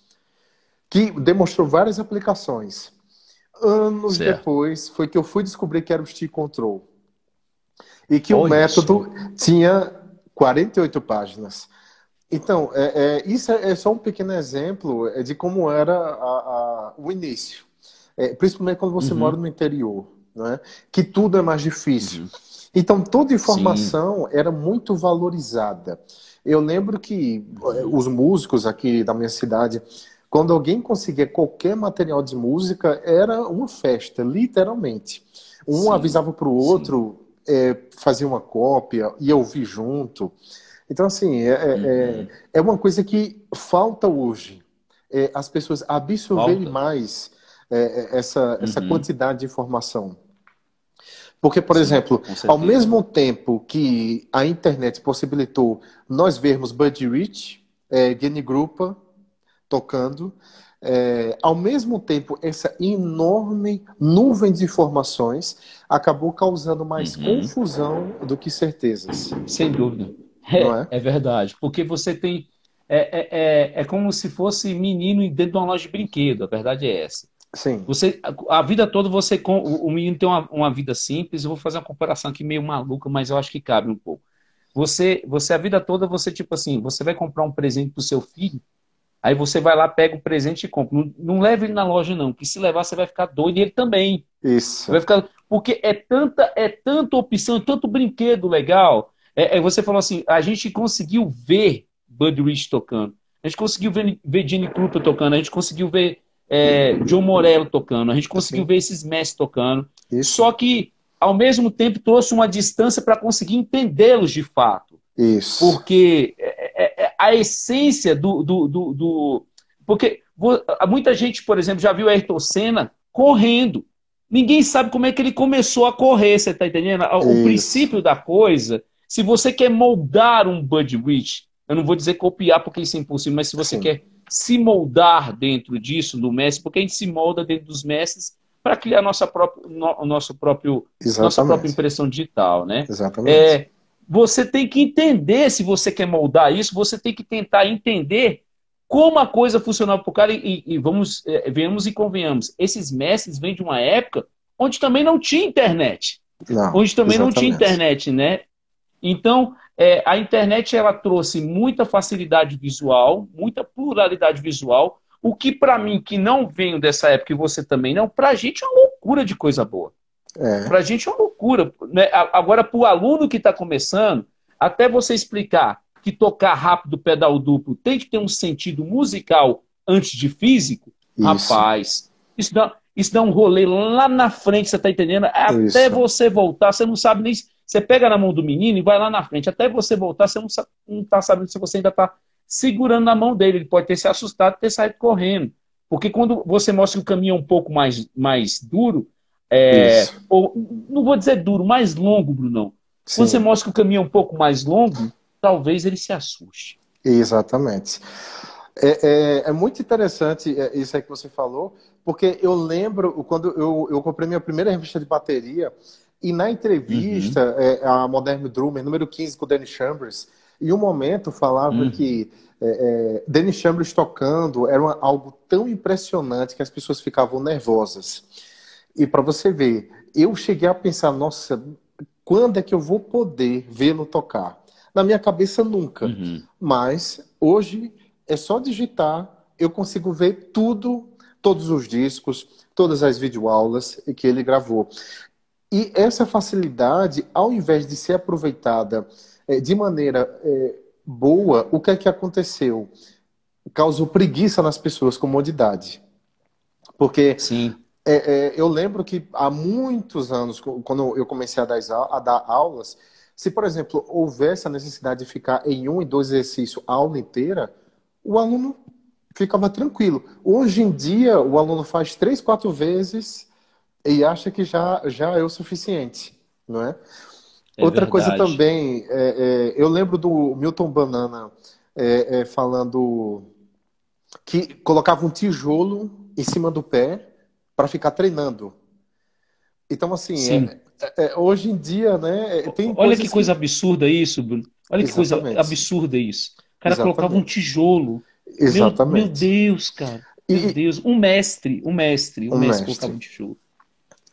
que demonstrou várias aplicações. Anos certo. depois foi que eu fui descobrir que era o stick control. E que o método isso. tinha 48 páginas. Então, é, é, isso é, é só um pequeno exemplo é, de como era a, a, o início. É, principalmente quando você uhum. mora no interior, né? que tudo é mais difícil. Uhum. Então, toda informação Sim. era muito valorizada. Eu lembro que é, os músicos aqui da minha cidade, quando alguém conseguia qualquer material de música, era uma festa, literalmente. Um Sim. avisava para o outro, Sim é, uma cópia, e ouvir junto. Então, assim, é, é, é, uhum. é, uma coisa que falta hoje. É, as pessoas absorverem falta. mais essa, essa uhum. quantidade de informação. Porque, por Sim, exemplo, ao mesmo tempo que a internet possibilitou nós vermos Buddy Rich, é, Gene Grupa tocando, é, ao mesmo tempo, essa enorme nuvem de informações acabou causando mais uhum. confusão do que certezas. Sem dúvida. É, é? é verdade. Porque você tem. É, é, é, é como se fosse menino dentro de uma loja de brinquedo, a verdade é essa. Sim. Você, a, a vida toda você. O, o menino tem uma, uma vida simples, eu vou fazer uma comparação aqui meio maluca, mas eu acho que cabe um pouco. Você, você a vida toda, você, tipo assim, você vai comprar um presente pro seu filho, Aí você vai lá, pega o presente e compra. Não, não leve ele na loja, não, porque se levar você vai ficar doido e ele também. Isso. Você vai ficar... Porque é tanta, é tanta opção, é tanto brinquedo legal. É, é, você falou assim: a gente conseguiu ver Buddy Rich tocando, a gente conseguiu ver, ver Gene Krupa tocando, a gente conseguiu ver é, John Morello tocando, a gente conseguiu ver esses mestres tocando. Isso. Só que, ao mesmo tempo, trouxe uma distância para conseguir entendê-los de fato. Isso. Porque é, a essência do, do, do, do. porque muita gente, por exemplo, já viu Ayrton Senna correndo. Ninguém sabe como é que ele começou a correr, você está entendendo? O Isso. princípio da coisa, se você quer moldar um Bud Rich, eu não vou dizer copiar porque isso é impossível, mas se você Sim. quer se moldar dentro disso, do mestre, porque a gente se molda dentro dos mestres para criar nossa própria, no, nosso próprio, nossa própria impressão digital, né? Exatamente. É, você tem que entender, se você quer moldar isso, você tem que tentar entender como a coisa funcionava para o cara. E, e vamos, é, e convenhamos, esses mestres vêm de uma época onde também não tinha internet. Não, onde também exatamente. não tinha internet, né? Então, é, a internet ela trouxe muita facilidade visual, muita pluralidade visual, o que para mim, que não venho dessa época e você também não, para a gente é uma loucura de coisa boa. É. Para a gente é uma loucura. Né? Agora, para o aluno que está começando, até você explicar que tocar rápido pedal duplo tem que ter um sentido musical antes de físico, isso. rapaz, isso dá, isso dá um rolê lá na frente, você está entendendo? É até isso. você voltar, você não sabe nem. Você pega na mão do menino e vai lá na frente. Até você voltar, você não está sabendo se você ainda está segurando na mão dele. Ele pode ter se assustado, e ter saído correndo. Porque quando você mostra que o caminho é um pouco mais, mais duro, é, ou, não vou dizer duro, mais longo, Brunão. Quando você mostra que o caminho é um pouco mais longo, talvez ele se assuste. Exatamente. É, é, é, muito interessante é, isso aí que você falou, porque eu lembro quando eu, eu comprei minha primeira revista de bateria, e na entrevista, uhum. é, a Modern Drummer, número 15, com o Danny Chambers, em um momento falava uhum. que é, é Danny Chambers tocando era uma, algo tão impressionante que as pessoas ficavam nervosas. E para você ver, eu cheguei a pensar, nossa, quando é que eu vou poder vê-lo tocar? Na minha cabeça, nunca. Uhum. Mas hoje é só digitar, eu consigo ver tudo, todos os discos, todas as videoaulas que ele gravou. E essa facilidade, ao invés de ser aproveitada é, de maneira é, boa, o que é que aconteceu? Causou preguiça nas pessoas com comodidade. Porque Sim é, é, eu lembro que há muitos anos, quando eu comecei a dar, a dar, aulas, se, por exemplo, houvesse a necessidade de ficar em um e dois exercícios a aula inteira, o aluno ficava tranquilo. Hoje em dia, o aluno faz três, quatro vezes e acha que já, já é o suficiente, não é? é Outra verdade. coisa também, é, é, eu lembro do Milton Banana é, falando que colocava um tijolo em cima do pé para ficar treinando. Então, assim, é, é, é, hoje em dia, né? É, tem Olha que coisa que... absurda isso, Bruno. Olha Exatamente. que coisa absurda isso. O cara Exatamente. colocava um tijolo. Exatamente. Meu, meu Deus, cara. Meu e... Deus. Um mestre, um mestre, um, um mestre, mestre colocava um tijolo.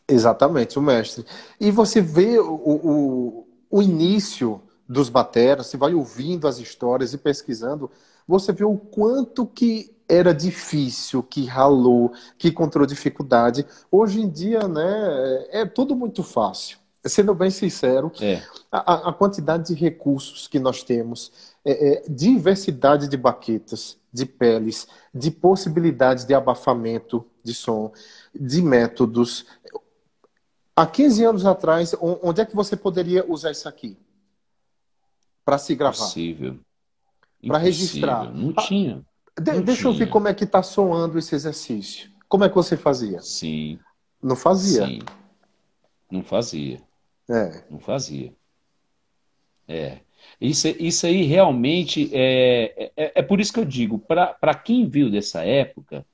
Exatamente, o um mestre. E você vê o, o, o início dos bateras, você vai ouvindo as histórias e pesquisando, você vê o quanto que era difícil, que ralou, que encontrou dificuldade. Hoje em dia, né, é tudo muito fácil. Sendo bem sincero, é. a, a, quantidade de recursos que nós temos, é, é, diversidade de baquetas, de peles, de possibilidades de abafamento de som, de métodos. Há 15 anos atrás, onde é que você poderia usar isso aqui? Para se gravar. Impossível. Para registrar. Não tinha de, deixa eu ver como é que está soando esse exercício. Como é que você fazia? Sim. Não fazia? Sim. Não fazia. É. Não fazia. É. Isso, isso aí realmente é, é, é por isso que eu digo, para quem viu dessa época,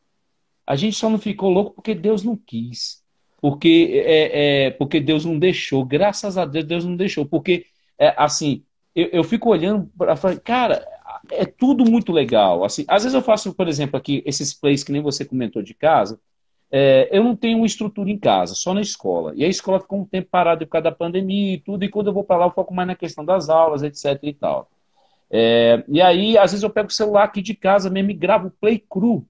a gente só não ficou louco porque Deus não quis. Porque, é, é porque Deus não deixou. Graças a Deus, Deus não deixou. Porque, é, assim, eu, eu fico olhando para cara, é tudo muito legal. Assim, às vezes eu faço, por exemplo, aqui esses plays que nem você comentou de casa. É, eu não tenho uma estrutura em casa, só na escola. E a escola ficou um tempo parada por causa da pandemia e tudo. E quando eu vou para lá, eu foco mais na questão das aulas, etc e tal. É, e aí, às vezes eu pego o celular aqui de casa mesmo e gravo play cru.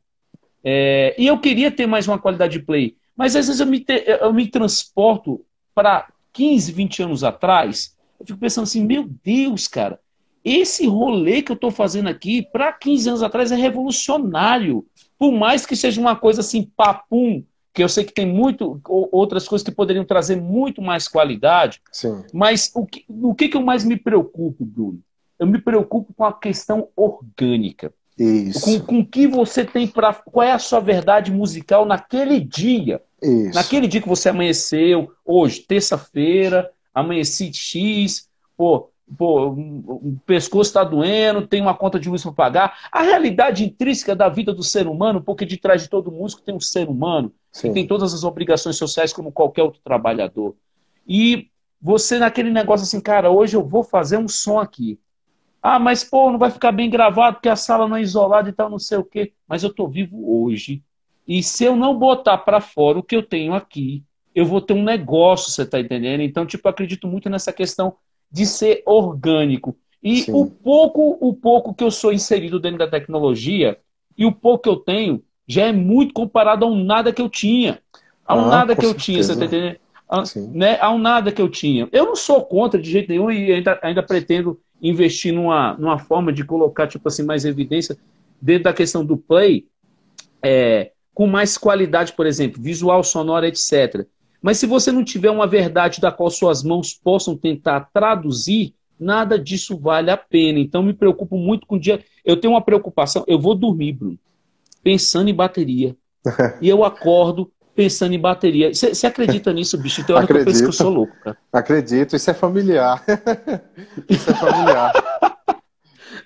É, e eu queria ter mais uma qualidade de play. Mas às vezes eu me, te, eu me transporto para 15, 20 anos atrás. Eu fico pensando assim, meu Deus, cara, esse rolê que eu estou fazendo aqui, para 15 anos atrás, é revolucionário. Por mais que seja uma coisa assim, papum, que eu sei que tem muito outras coisas que poderiam trazer muito mais qualidade. Sim. Mas o que, o que, que eu mais me preocupo, Bruno? Eu me preocupo com a questão orgânica. Isso. Com, com que você tem para. Qual é a sua verdade musical naquele dia? Isso. Naquele dia que você amanheceu, hoje, terça-feira, amanheci X, pô, pô, o pescoço está doendo, tem uma conta de luz para pagar. A realidade intrínseca da vida do ser humano, porque de trás de todo músico tem um ser humano, Sim. que tem todas as obrigações sociais como qualquer outro trabalhador. E você naquele negócio assim, cara, hoje eu vou fazer um som aqui. Ah, mas pô, não vai ficar bem gravado porque a sala não é isolada e tal, não sei o quê. Mas eu tô vivo hoje. E se eu não botar para fora o que eu tenho aqui, eu vou ter um negócio, você tá entendendo? Então, tipo, acredito muito nessa questão de ser orgânico. E Sim. o pouco, o pouco que eu sou inserido dentro da tecnologia e o pouco que eu tenho já é muito comparado a um nada que eu tinha. A um ah, nada que eu tinha, você tá entendendo? A, né, a um nada que eu tinha. Eu não sou contra de jeito nenhum e ainda, ainda pretendo investir numa, numa forma de colocar, tipo assim, mais evidência dentro da questão do play, é, com mais qualidade, por exemplo, visual, sonora, etc. Mas se você não tiver uma verdade da qual suas mãos possam tentar traduzir, nada disso vale a pena. Então me preocupo muito com o dia. Eu tenho uma preocupação, eu vou dormir, Bruno, pensando em bateria. e eu acordo pensando em bateria. Você acredita nisso, bicho? Então, acredito, que eu penso que eu sou louco, cara. Acredito, isso é familiar. isso é familiar.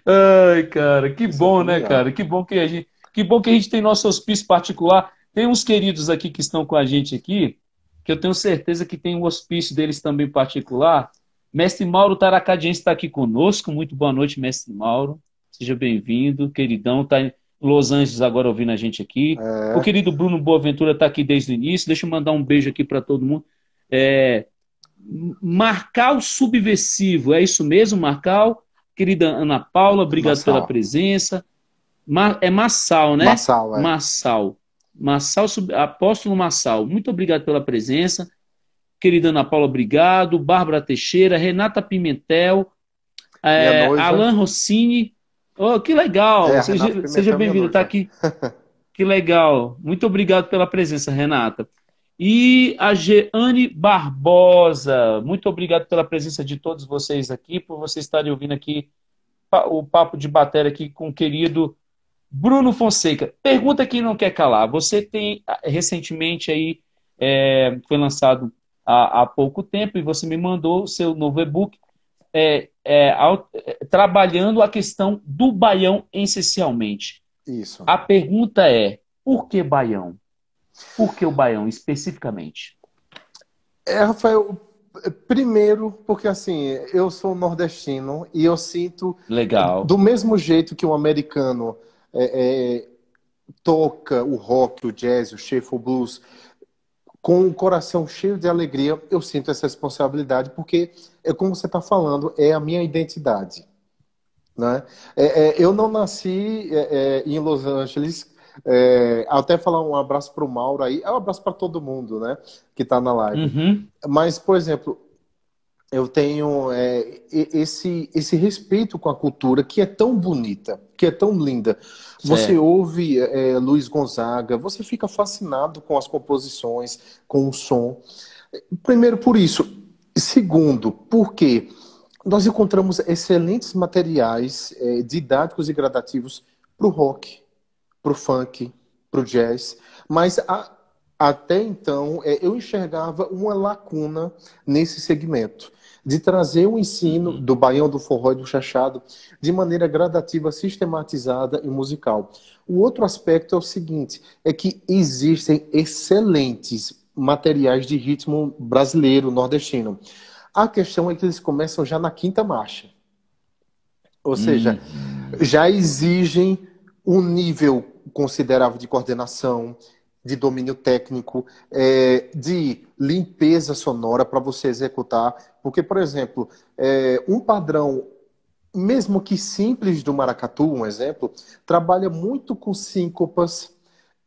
Ai, cara, que isso é bom, é né, cara? Que bom que a gente, que bom que a gente tem nosso hospício particular. Tem uns queridos aqui que estão com a gente aqui, que eu tenho certeza que tem um hospício deles também particular. Mestre Mauro Taracadiense está aqui conosco. Muito boa noite, Mestre Mauro. Seja bem-vindo, queridão. Está em Los Angeles agora ouvindo a gente aqui. É. O querido Bruno Boaventura está aqui desde o início. Deixa eu mandar um beijo aqui para todo mundo. É... Marcal Subversivo, é isso mesmo, Marcal? Querida Ana Paula, obrigado Massal. pela presença. Ma... É Massal, né? Massal, é. Massal. Massal, Apóstolo Massal, muito obrigado pela presença. Querida Ana Paula, obrigado. Bárbara Teixeira, Renata Pimentel, é, eh, Alan Rossini. Oh, que legal! É, seja, seja bem-vindo, está aqui. que legal. Muito obrigado pela presença, Renata. E a Geane Barbosa, muito obrigado pela presença de todos vocês aqui, por vocês estarem ouvindo aqui o papo de bateria aqui com o querido Bruno Fonseca, pergunta que não quer calar. Você tem ah, recentemente aí é, foi lançado há, há, pouco tempo e você me mandou seu novo e-book é, é, ao, é, trabalhando a questão do Baião essencialmente. Isso. A pergunta é: por que Baião? Por que o Baião especificamente? É, Rafael, primeiro, porque assim, eu sou nordestino e eu sinto Legal. do mesmo jeito que o um americano é, é, toca o rock, o jazz, o shuffle, o blues com o coração cheio de alegria, eu sinto essa responsabilidade porque é como você está falando, é a minha identidade. Né? É, é eu não nasci é, é, em Los Angeles é, até falar um abraço para o Mauro aí, é um abraço para todo mundo, né, que está na live. Uhum. Mas, por exemplo, eu tenho é, esse, esse respeito com a cultura que é tão bonita, que é tão linda. Você é. ouve é, Luiz Gonzaga, você fica fascinado com as composições, com o som. Primeiro, por isso. Segundo, porque nós encontramos excelentes materiais é, didáticos e gradativos para o rock, para o funk, para o jazz. Mas a, até então, é, eu enxergava uma lacuna nesse segmento de trazer o ensino uhum. do baião, do forró e do chachado de maneira gradativa, sistematizada e musical. O outro aspecto é o seguinte, é que existem excelentes materiais de ritmo brasileiro, nordestino. A questão é que eles começam já na quinta marcha. Ou seja, hum. já exigem um nível considerável de coordenação, de domínio técnico, é, de limpeza sonora para você executar. Porque, por exemplo, é, um padrão, mesmo que simples do maracatu, um exemplo, trabalha muito com síncopas,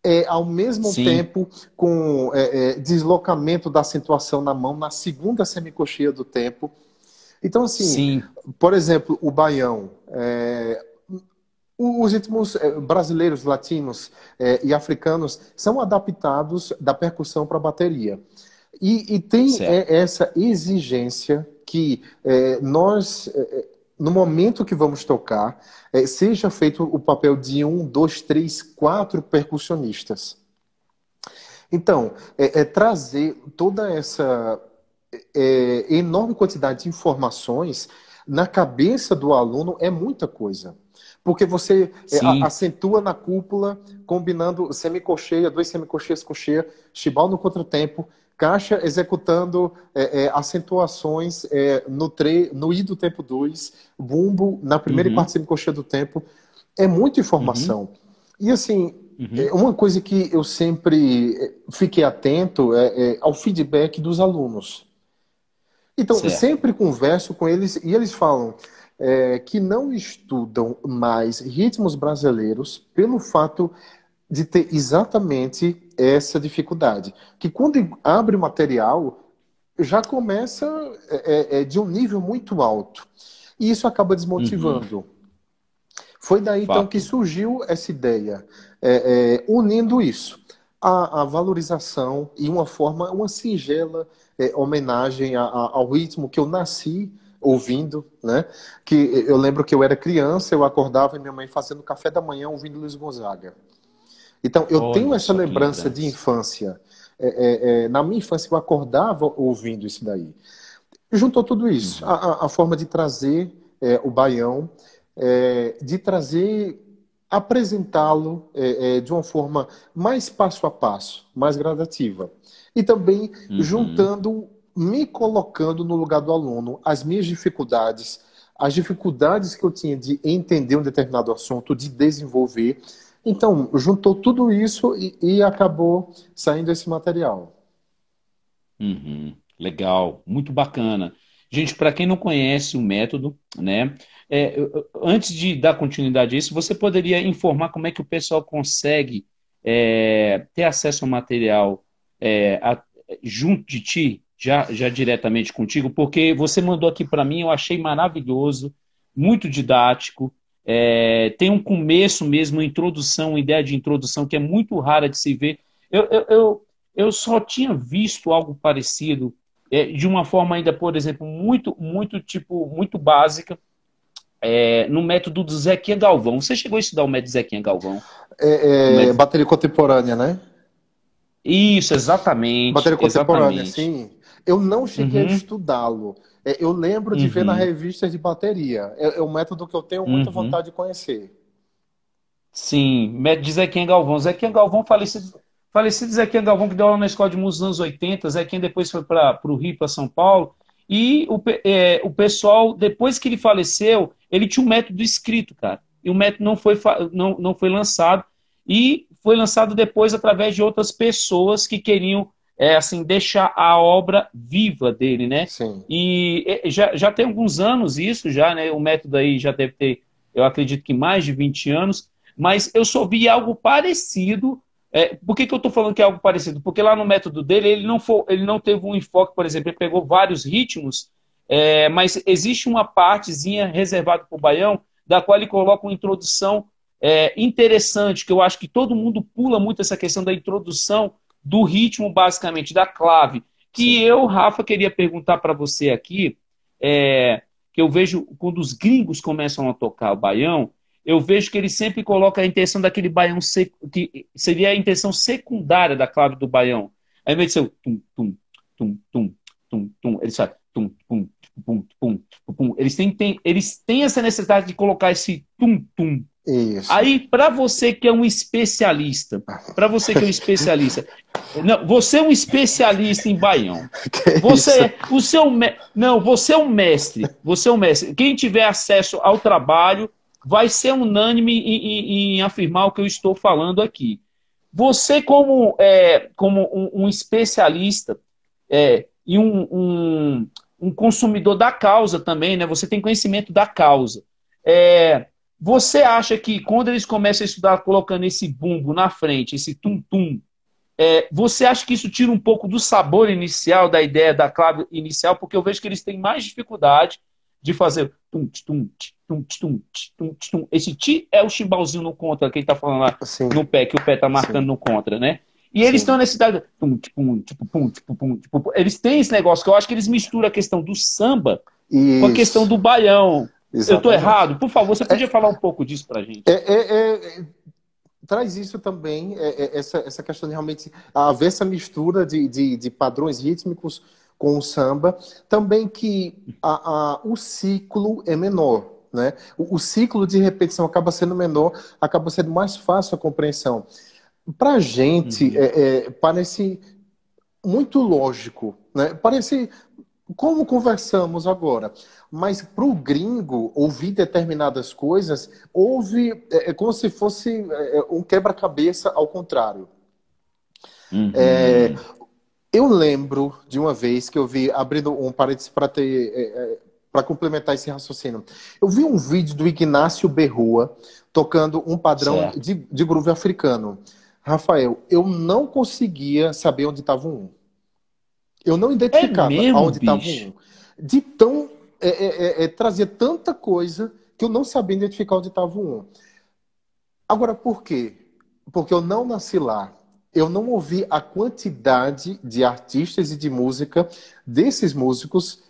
é, ao mesmo Sim. tempo com é, é deslocamento da acentuação na mão na segunda semicoxia do tempo. Então, assim, Sim. por exemplo, o baião. É, os ritmos eh, brasileiros, latinos eh, e africanos são adaptados da percussão para a bateria. E, e tem eh, essa exigência que eh, nós, eh, eh no momento que vamos tocar, seja feito o papel de um, dois, três, quatro percussionistas. Então, é, é trazer toda essa é, é, enorme quantidade de informações na cabeça do aluno é muita coisa porque você é, acentua na cúpula, combinando semicolcheia, dois semicolcheias com cheia, chibal no contratempo, caixa executando é, é, acentuações é, no, tre no I do tempo 2, bumbo na primeira uhum. e quarta do tempo. É muita informação. Uhum. E assim, uhum. É, uma coisa que eu sempre é, fiquei atento é ao feedback dos alunos. Então, certo. sempre converso com eles e eles falam: é, que não estudam mais ritmos brasileiros pelo fato de ter exatamente essa dificuldade. Que quando abre o material, já começa é, é, é, de um nível muito alto. E isso acaba desmotivando. Uhum. Foi daí Fato. então que surgiu essa ideia, é, é, unindo isso a valorização e uma forma, uma singela é, homenagem a, a, ao ritmo que eu nasci ouvindo, né? Que eu lembro que eu era criança, eu acordava e minha mãe fazendo café da manhã ouvindo Luiz Gonzaga. Então eu Olha tenho essa lembrança de infância. É, é, é, na minha infância eu acordava ouvindo isso daí. Juntou tudo isso, uhum. a, a, forma de trazer é, o baião, é, de trazer apresentá-lo é, é, de uma forma mais passo a passo, mais gradativa. E também uhum. juntando me colocando no lugar do aluno, as minhas dificuldades, as dificuldades que eu tinha de entender um determinado assunto, de desenvolver. Então, juntou tudo isso e, e acabou saindo esse material. Uhum, legal, muito bacana. Gente, para quem não conhece o método, né? É, antes de dar continuidade a isso, você poderia informar como é que o pessoal consegue é, ter acesso ao material é, a, junto de ti? já, já diretamente contigo, porque você mandou aqui para mim, eu achei maravilhoso, muito didático. É, tem um começo mesmo, uma introdução, uma ideia de introdução que é muito rara de se ver. Eu, eu, eu, eu só tinha visto algo parecido, é, de uma forma ainda, por exemplo, muito, muito tipo, muito básica, é, no método do Zequinha Galvão. Você chegou a estudar o método Zequinha Galvão? É, é método... Bateria contemporânea, né? Isso, exatamente. Bateria contemporânea, exatamente. sim. Eu não cheguei uhum. a estudá-lo. É, eu lembro de uhum. ver na uhum. revista de bateria. É, é, um método que eu tenho muita uhum. vontade de conhecer. Sim, de Zequinha Galvão. Zequinha Galvão, falecido, falecido Zequinha Galvão, que deu aula na Escola de Música nos anos 80. Zequinha depois foi para o Rio, para São Paulo. E o, é, o pessoal, depois que ele faleceu, ele tinha um método escrito, cara. E o método não foi, não, não foi lançado. E foi lançado depois através de outras pessoas que queriam é assim deixar a obra viva dele, né? Sim. E é, já, já tem alguns anos isso já, né? O método aí já deve ter, eu acredito que mais de 20 anos, mas eu só vi algo parecido. É, por que, que eu estou falando que é algo parecido? Porque lá no método dele ele não, foi, ele não teve um enfoque, por exemplo, ele pegou vários ritmos, é, mas existe uma partezinha reservada para o baião, da qual ele coloca uma introdução é, interessante, que eu acho que todo mundo pula muito essa questão da introdução do ritmo, basicamente, da clave. Que Sim. eu, Rafa, queria perguntar para você aqui, é, que eu vejo quando os gringos começam a tocar o baião, eu vejo que ele sempre coloca a intenção daquele baião, sec... que seria a intenção secundária da clave do baião. Aí, ao invés de ser o tum, tum, tum, tum, tum, tum, eles fazem tum, tum, tum, tum, Eles têm, têm, eles têm essa necessidade de colocar esse tum, tum. Isso. Aí, para você que é um especialista, para você que é um especialista, não, você é um especialista em baião. Que você, é, o seu não, você é um mestre. Você é um mestre. Quem tiver acesso ao trabalho vai ser unânime em, em, em afirmar o que eu estou falando aqui. Você como é, como um, um especialista é, e um, um, um, consumidor da causa também, né? Você tem conhecimento da causa. É, você acha que quando eles começam a estudar colocando esse bumbo na frente, esse tum-tum, é, você acha que isso tira um pouco do sabor inicial, da ideia da clave inicial? Porque eu vejo que eles têm mais dificuldade de fazer tum tum tum tum tum tum Esse ti é o chimbalzinho no contra, que ele está falando lá Sim. no pé, que o pé está marcando Sim. no contra, né? E eles Sim. estão nessa pum, pum, pum, pum, pum, Eles têm esse negócio que eu acho que eles misturam a questão do samba Isso. com a questão do baião. Exatamente. Eu estou errado? Por favor, você podia é, falar um pouco disso a gente. É, é, traz isso também, é, é, essa, essa questão de realmente haver essa mistura de, de, de padrões rítmicos com o samba, também que a, a, o ciclo é menor. Né? O, o, ciclo de repetição acaba sendo menor, acaba sendo mais fácil a compreensão. Para a gente, uhum. é, é, parece muito lógico. Né? Parece como conversamos agora. Mas para o gringo ouvir determinadas coisas, houve é, é como se fosse é, é, um quebra-cabeça ao contrário. Uhum. É, eu lembro de uma vez que eu vi, abrindo um parênteses para ter. É, é para complementar esse raciocínio, eu vi um vídeo do Ignacio Berrua tocando um padrão de, de groove africano. Rafael, eu não conseguia saber onde estava um. Eu não é identificava é mesmo, onde estava um. De tão. É, é, é, é, trazia tanta coisa que eu não sabia identificar onde estava um. Agora, por quê? Porque eu não nasci lá. Eu não ouvi a quantidade de artistas e de música desses músicos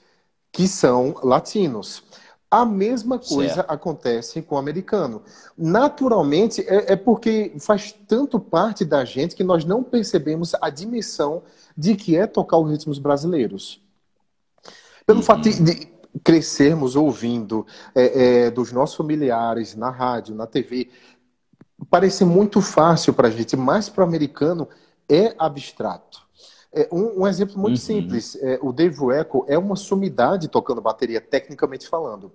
que são latinos. A mesma coisa certo. acontece com o americano. Naturalmente, é, é, porque faz tanto parte da gente que nós não percebemos a dimensão de que é tocar os ritmos brasileiros. Pelo uhum. fato de crescermos ouvindo é, é, dos nossos familiares na rádio, na TV, parece muito fácil para a gente, mas para o americano é abstrato. É, um, um, exemplo muito uhum. simples: é, o Dave Echo é uma sumidade tocando bateria, tecnicamente falando.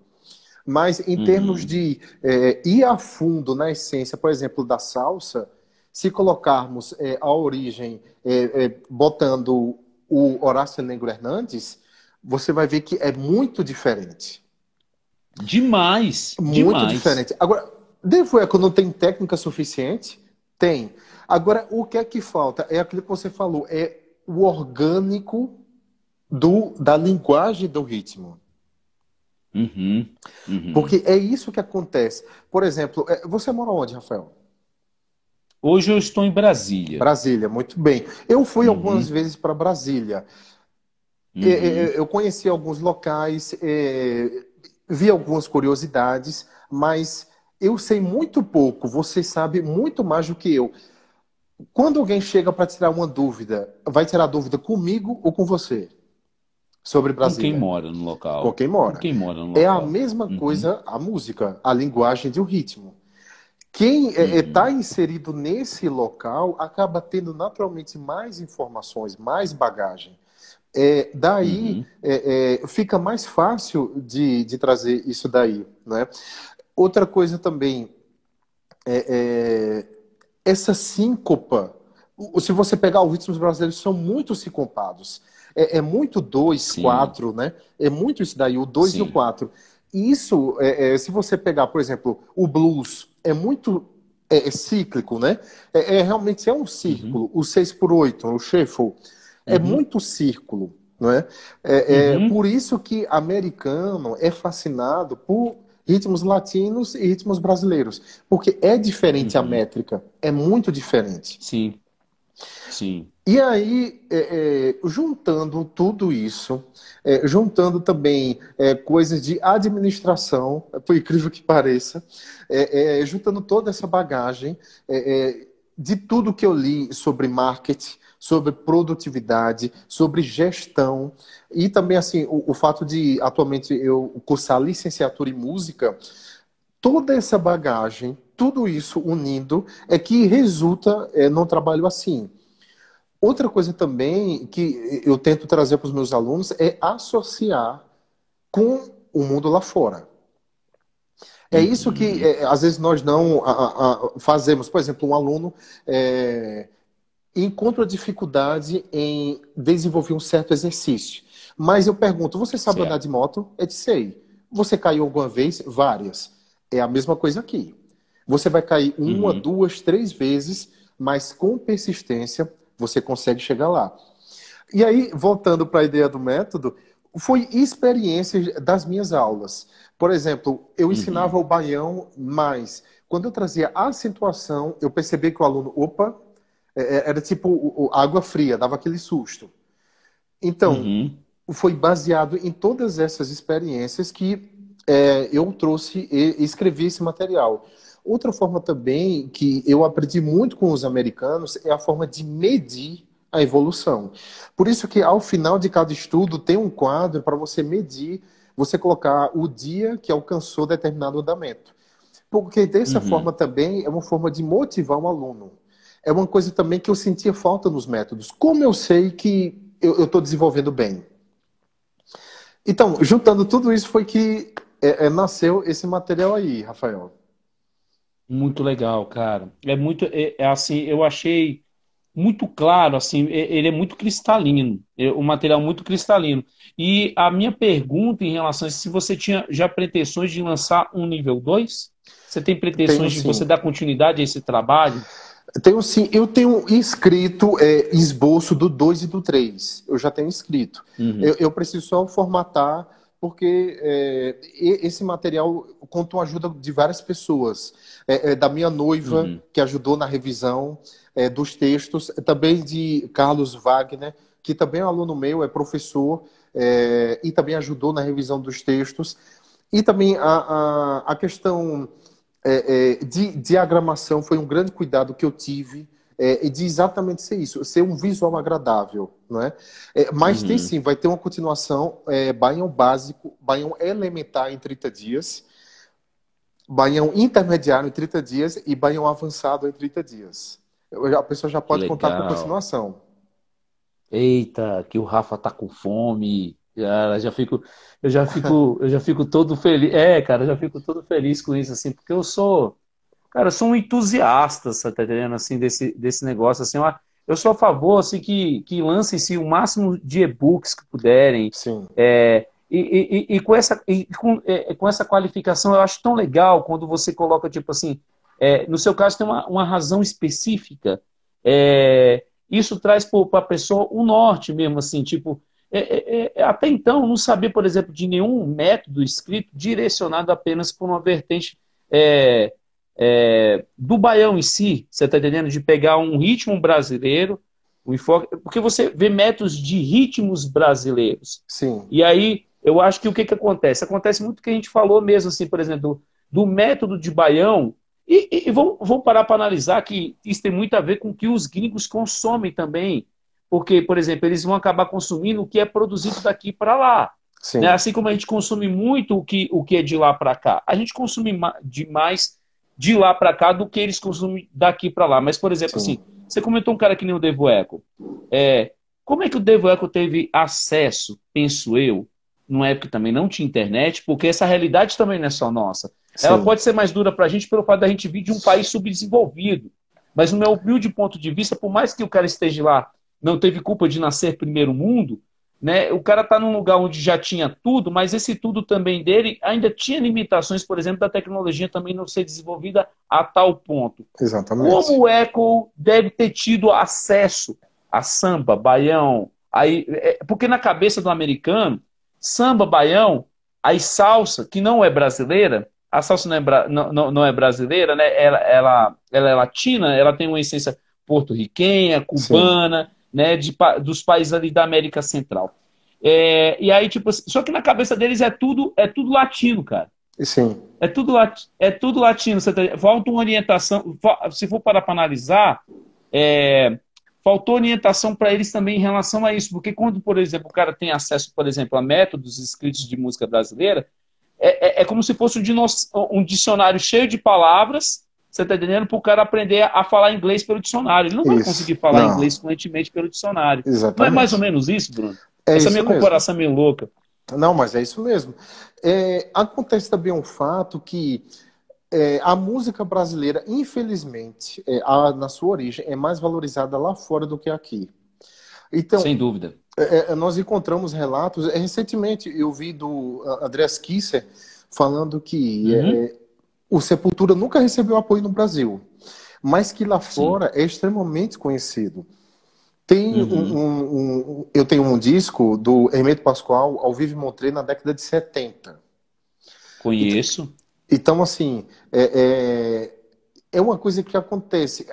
Mas em uhum. termos de é, ir a fundo na essência, por exemplo, da salsa, se colocarmos é, a origem é, é, botando o Horácio Elengo Hernandes, você vai ver que é muito diferente. Demais! Muito demais. diferente. Agora, Dave Echo não tem técnica suficiente? Tem. Agora, o que é que falta? É aquilo que você falou, é o orgânico do, da linguagem do ritmo. Uhum, uhum. Porque é isso que acontece. Por exemplo, é, você mora onde, Rafael? Hoje eu estou em Brasília. Brasília, muito bem. Eu fui uhum. algumas vezes para Brasília. Uhum. É, é, eu conheci alguns locais, vi algumas curiosidades, mas eu sei muito pouco, você sabe muito mais do que eu. Quando alguém chega para tirar uma dúvida, vai tirar dúvida comigo ou com você? Sobre Brasil? Com quem mora no local. Com quem mora. Com quem mora no local. É a mesma uhum. coisa a música, a linguagem e o ritmo. Quem está é, é, uhum. inserido nesse local acaba tendo naturalmente mais informações, mais bagagem. É, daí uhum. é, é, fica mais fácil de, de trazer isso daí. Né? Outra coisa também é, é essa síncopa. Se você pegar os ritmos brasileiros, são muito sincopados. É, é muito dois quatro, né? É muito isso daí, o dois e o quatro. Isso, é, é, se você pegar, por exemplo, o blues, é muito é, é cíclico, né? É, é realmente é um círculo. Uhum. O seis por oito, o shuffle, é uhum. muito círculo, não é? é? É, uhum. Por isso que americano é fascinado por ritmos latinos e ritmos brasileiros. Porque é diferente uhum. a métrica, é muito diferente. Sim. Sim. E aí, é, é, juntando tudo isso, é, juntando também é, coisas de administração, por incrível que pareça, é, é, juntando toda essa bagagem de tudo que eu li sobre marketing, sobre produtividade, sobre gestão e também assim o, o fato de atualmente eu cursar licenciatura em música, toda essa bagagem, tudo isso unindo é que resulta é, num trabalho assim. Outra coisa também que eu tento trazer para os meus alunos é associar com o mundo lá fora. É isso que é, às vezes nós não a, a, fazemos. Por exemplo, um aluno é, encontro dificuldade em desenvolver um certo exercício. Mas eu pergunto, você sabe certo. andar de moto? É de sei. Você caiu alguma vez? Várias. É a mesma coisa aqui. Você vai cair uma, uhum. duas, três vezes, mas com persistência você consegue chegar lá. E aí, voltando para a ideia do método, foi experiência das minhas aulas. Por exemplo, eu uhum. ensinava uhum. o baião, mas quando eu trazia a acentuação, eu percebi que o aluno, opa, é, é, era tipo água fria, dava aquele susto. Então, uhum. foi baseado em todas essas experiências que é, eu trouxe e escrevi esse material. Outra forma também que eu aprendi muito com os americanos é a forma de medir a evolução. Por isso que ao final de cada estudo tem um quadro para você medir, você colocar o dia que alcançou determinado andamento. Porque dessa uhum. forma também é uma forma de motivar um aluno é uma coisa também que eu sentia falta nos métodos. Como eu sei que eu estou desenvolvendo bem? Então, juntando tudo isso, foi que é, é, nasceu esse material aí, Rafael. Muito legal, cara. É muito, é, é assim, eu achei muito claro, assim, ele é muito cristalino, é, o material é muito cristalino. E a minha pergunta em relação a se você tinha já pretensões de lançar um nível 2? Você tem pretensões Tenho, de você dar continuidade a esse trabalho? Tenho sim, eu tenho escrito é, esboço do 2 e do 3. Eu já tenho escrito. Uhum. Eu, eu, preciso só formatar, porque é, esse material contou a ajuda de várias pessoas. É, é, da minha noiva, uhum. que ajudou na revisão é, dos textos, também de Carlos Wagner, que também é um aluno meu, é professor, é, e também ajudou na revisão dos textos. E também a, a, a questão é, é, de diagramação foi um grande cuidado que eu tive é, de exatamente ser isso, ser um visual agradável, não é? é mas uhum. tem sim, vai ter uma continuação, é, Baião básico, Baião elementar em 30 dias, Baião intermediário em 30 dias e Baião avançado em 30 dias. a pessoa já pode Legal. contar com a continuação. Eita, que o Rafa tá com fome, já já fico, eu já fico, eu já fico todo feliz. É, cara, eu já fico todo feliz com isso, assim, porque eu sou, cara, eu sou um entusiasta, tá entendendo, assim, desse, desse negócio, assim, eu, eu sou a favor, assim, que, que lancem-se o máximo de e-books que puderem. Sim. É, e, e, e, com essa, e com, é, com essa qualificação, eu acho tão legal quando você coloca, tipo assim, é, no seu caso tem uma, uma razão específica, é, isso traz para a pessoa um norte mesmo, assim, tipo, é é, é, é, até então não sabia, por exemplo, de nenhum método escrito direcionado apenas por uma vertente é, é do baião em si, você está entendendo? De pegar um ritmo brasileiro, um enfoque, porque você vê métodos de ritmos brasileiros. Sim. E aí eu acho que o que, que acontece? Acontece muito o que a gente falou mesmo, assim, por exemplo, do, do método de baião. E, e, e vamos, vamos parar para analisar que isso tem muito a ver com o que os gringos consomem também porque, por exemplo, eles vão acabar consumindo o que é produzido daqui para lá. Né? Assim como a gente consome muito o que, o que é de lá para cá. A gente consome demais de lá para cá do que eles consumem daqui para lá. Mas, por exemplo, Sim. assim, você comentou um cara que nem o Devo Eco. É, como é que o Devo Eco teve acesso, penso eu, numa época que também não tinha internet, porque essa realidade também não é só nossa. Sim. Ela pode ser mais dura para a gente pelo fato da gente vir de um país subdesenvolvido. Mas no meu humilde ponto de vista, por mais que o cara esteja lá não teve culpa de nascer primeiro mundo, né? O cara está num lugar onde já tinha tudo, mas esse tudo também dele ainda tinha limitações, por exemplo, da tecnologia também não ser desenvolvida a tal ponto. Exatamente. Como o Echo deve ter tido acesso a samba, baião, aí, é, porque na cabeça do americano, samba, baião, a salsa, que não é brasileira, a salsa não é, não, não é brasileira, né? Ela, ela, ela é latina, ela tem uma essência porto-riquenha, cubana. Sim né, de, dos países ali da América Central. É, e aí, tipo, só que na cabeça deles é tudo, é tudo latino, cara. Sim. É tudo, é tudo latino. Tá, falta uma orientação. Se for para analisar, é, faltou orientação para eles também em relação a isso. Porque quando, por exemplo, o cara tem acesso, por exemplo, a métodos escritos de música brasileira, é, é, é como se fosse um, um dicionário cheio de palavras você tá entendendo? Para o cara aprender a falar inglês pelo dicionário. Ele não isso. vai conseguir falar não. inglês fluentemente pelo dicionário. Exatamente. Não é mais ou menos isso, Bruno? É Essa isso minha comparação mesmo. É meio louca. Não, mas é isso mesmo. É, acontece também um fato que é, a música brasileira, infelizmente, é, a, na sua origem, é mais valorizada lá fora do que aqui. Então, Sem dúvida. É, é, nós encontramos relatos. recentemente eu vi do Andreas Kisser falando que uhum o Sepultura nunca recebeu apoio no Brasil, mas que lá fora Sim. é extremamente conhecido. Tem uhum. um, um, um, eu tenho um disco do Hermeto Pascoal ao vivo em na década de 70. Conheço. Então, então assim, é, é, é uma coisa que acontece.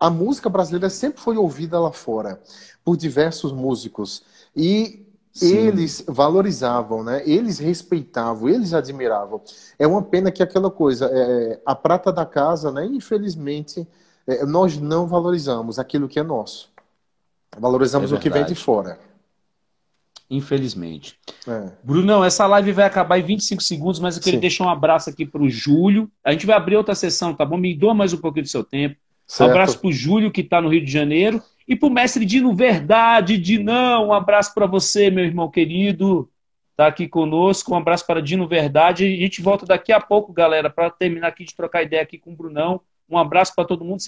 A música brasileira sempre foi ouvida lá fora por diversos músicos. E eles valorizavam, né? Eles respeitavam, eles admiravam. É uma pena que aquela coisa, é, é, a prata da casa, né? Infelizmente, é, nós não valorizamos aquilo que é nosso. Valorizamos é o que vem de fora. Infelizmente. É. Brunão, essa live vai acabar em 25 segundos, mas eu queria Sim. deixar um abraço aqui para o Júlio. A gente vai abrir outra sessão, tá bom? Me doa mais um pouquinho do seu tempo. Certo. Um abraço para o Júlio, que está no Rio de Janeiro. E para o mestre Dino Verdade, Dinão, um abraço para você, meu irmão querido, tá aqui conosco. Um abraço para Dino Verdade. A gente volta daqui a pouco, galera, para terminar aqui de trocar ideia aqui com o Brunão. Um abraço para todo mundo.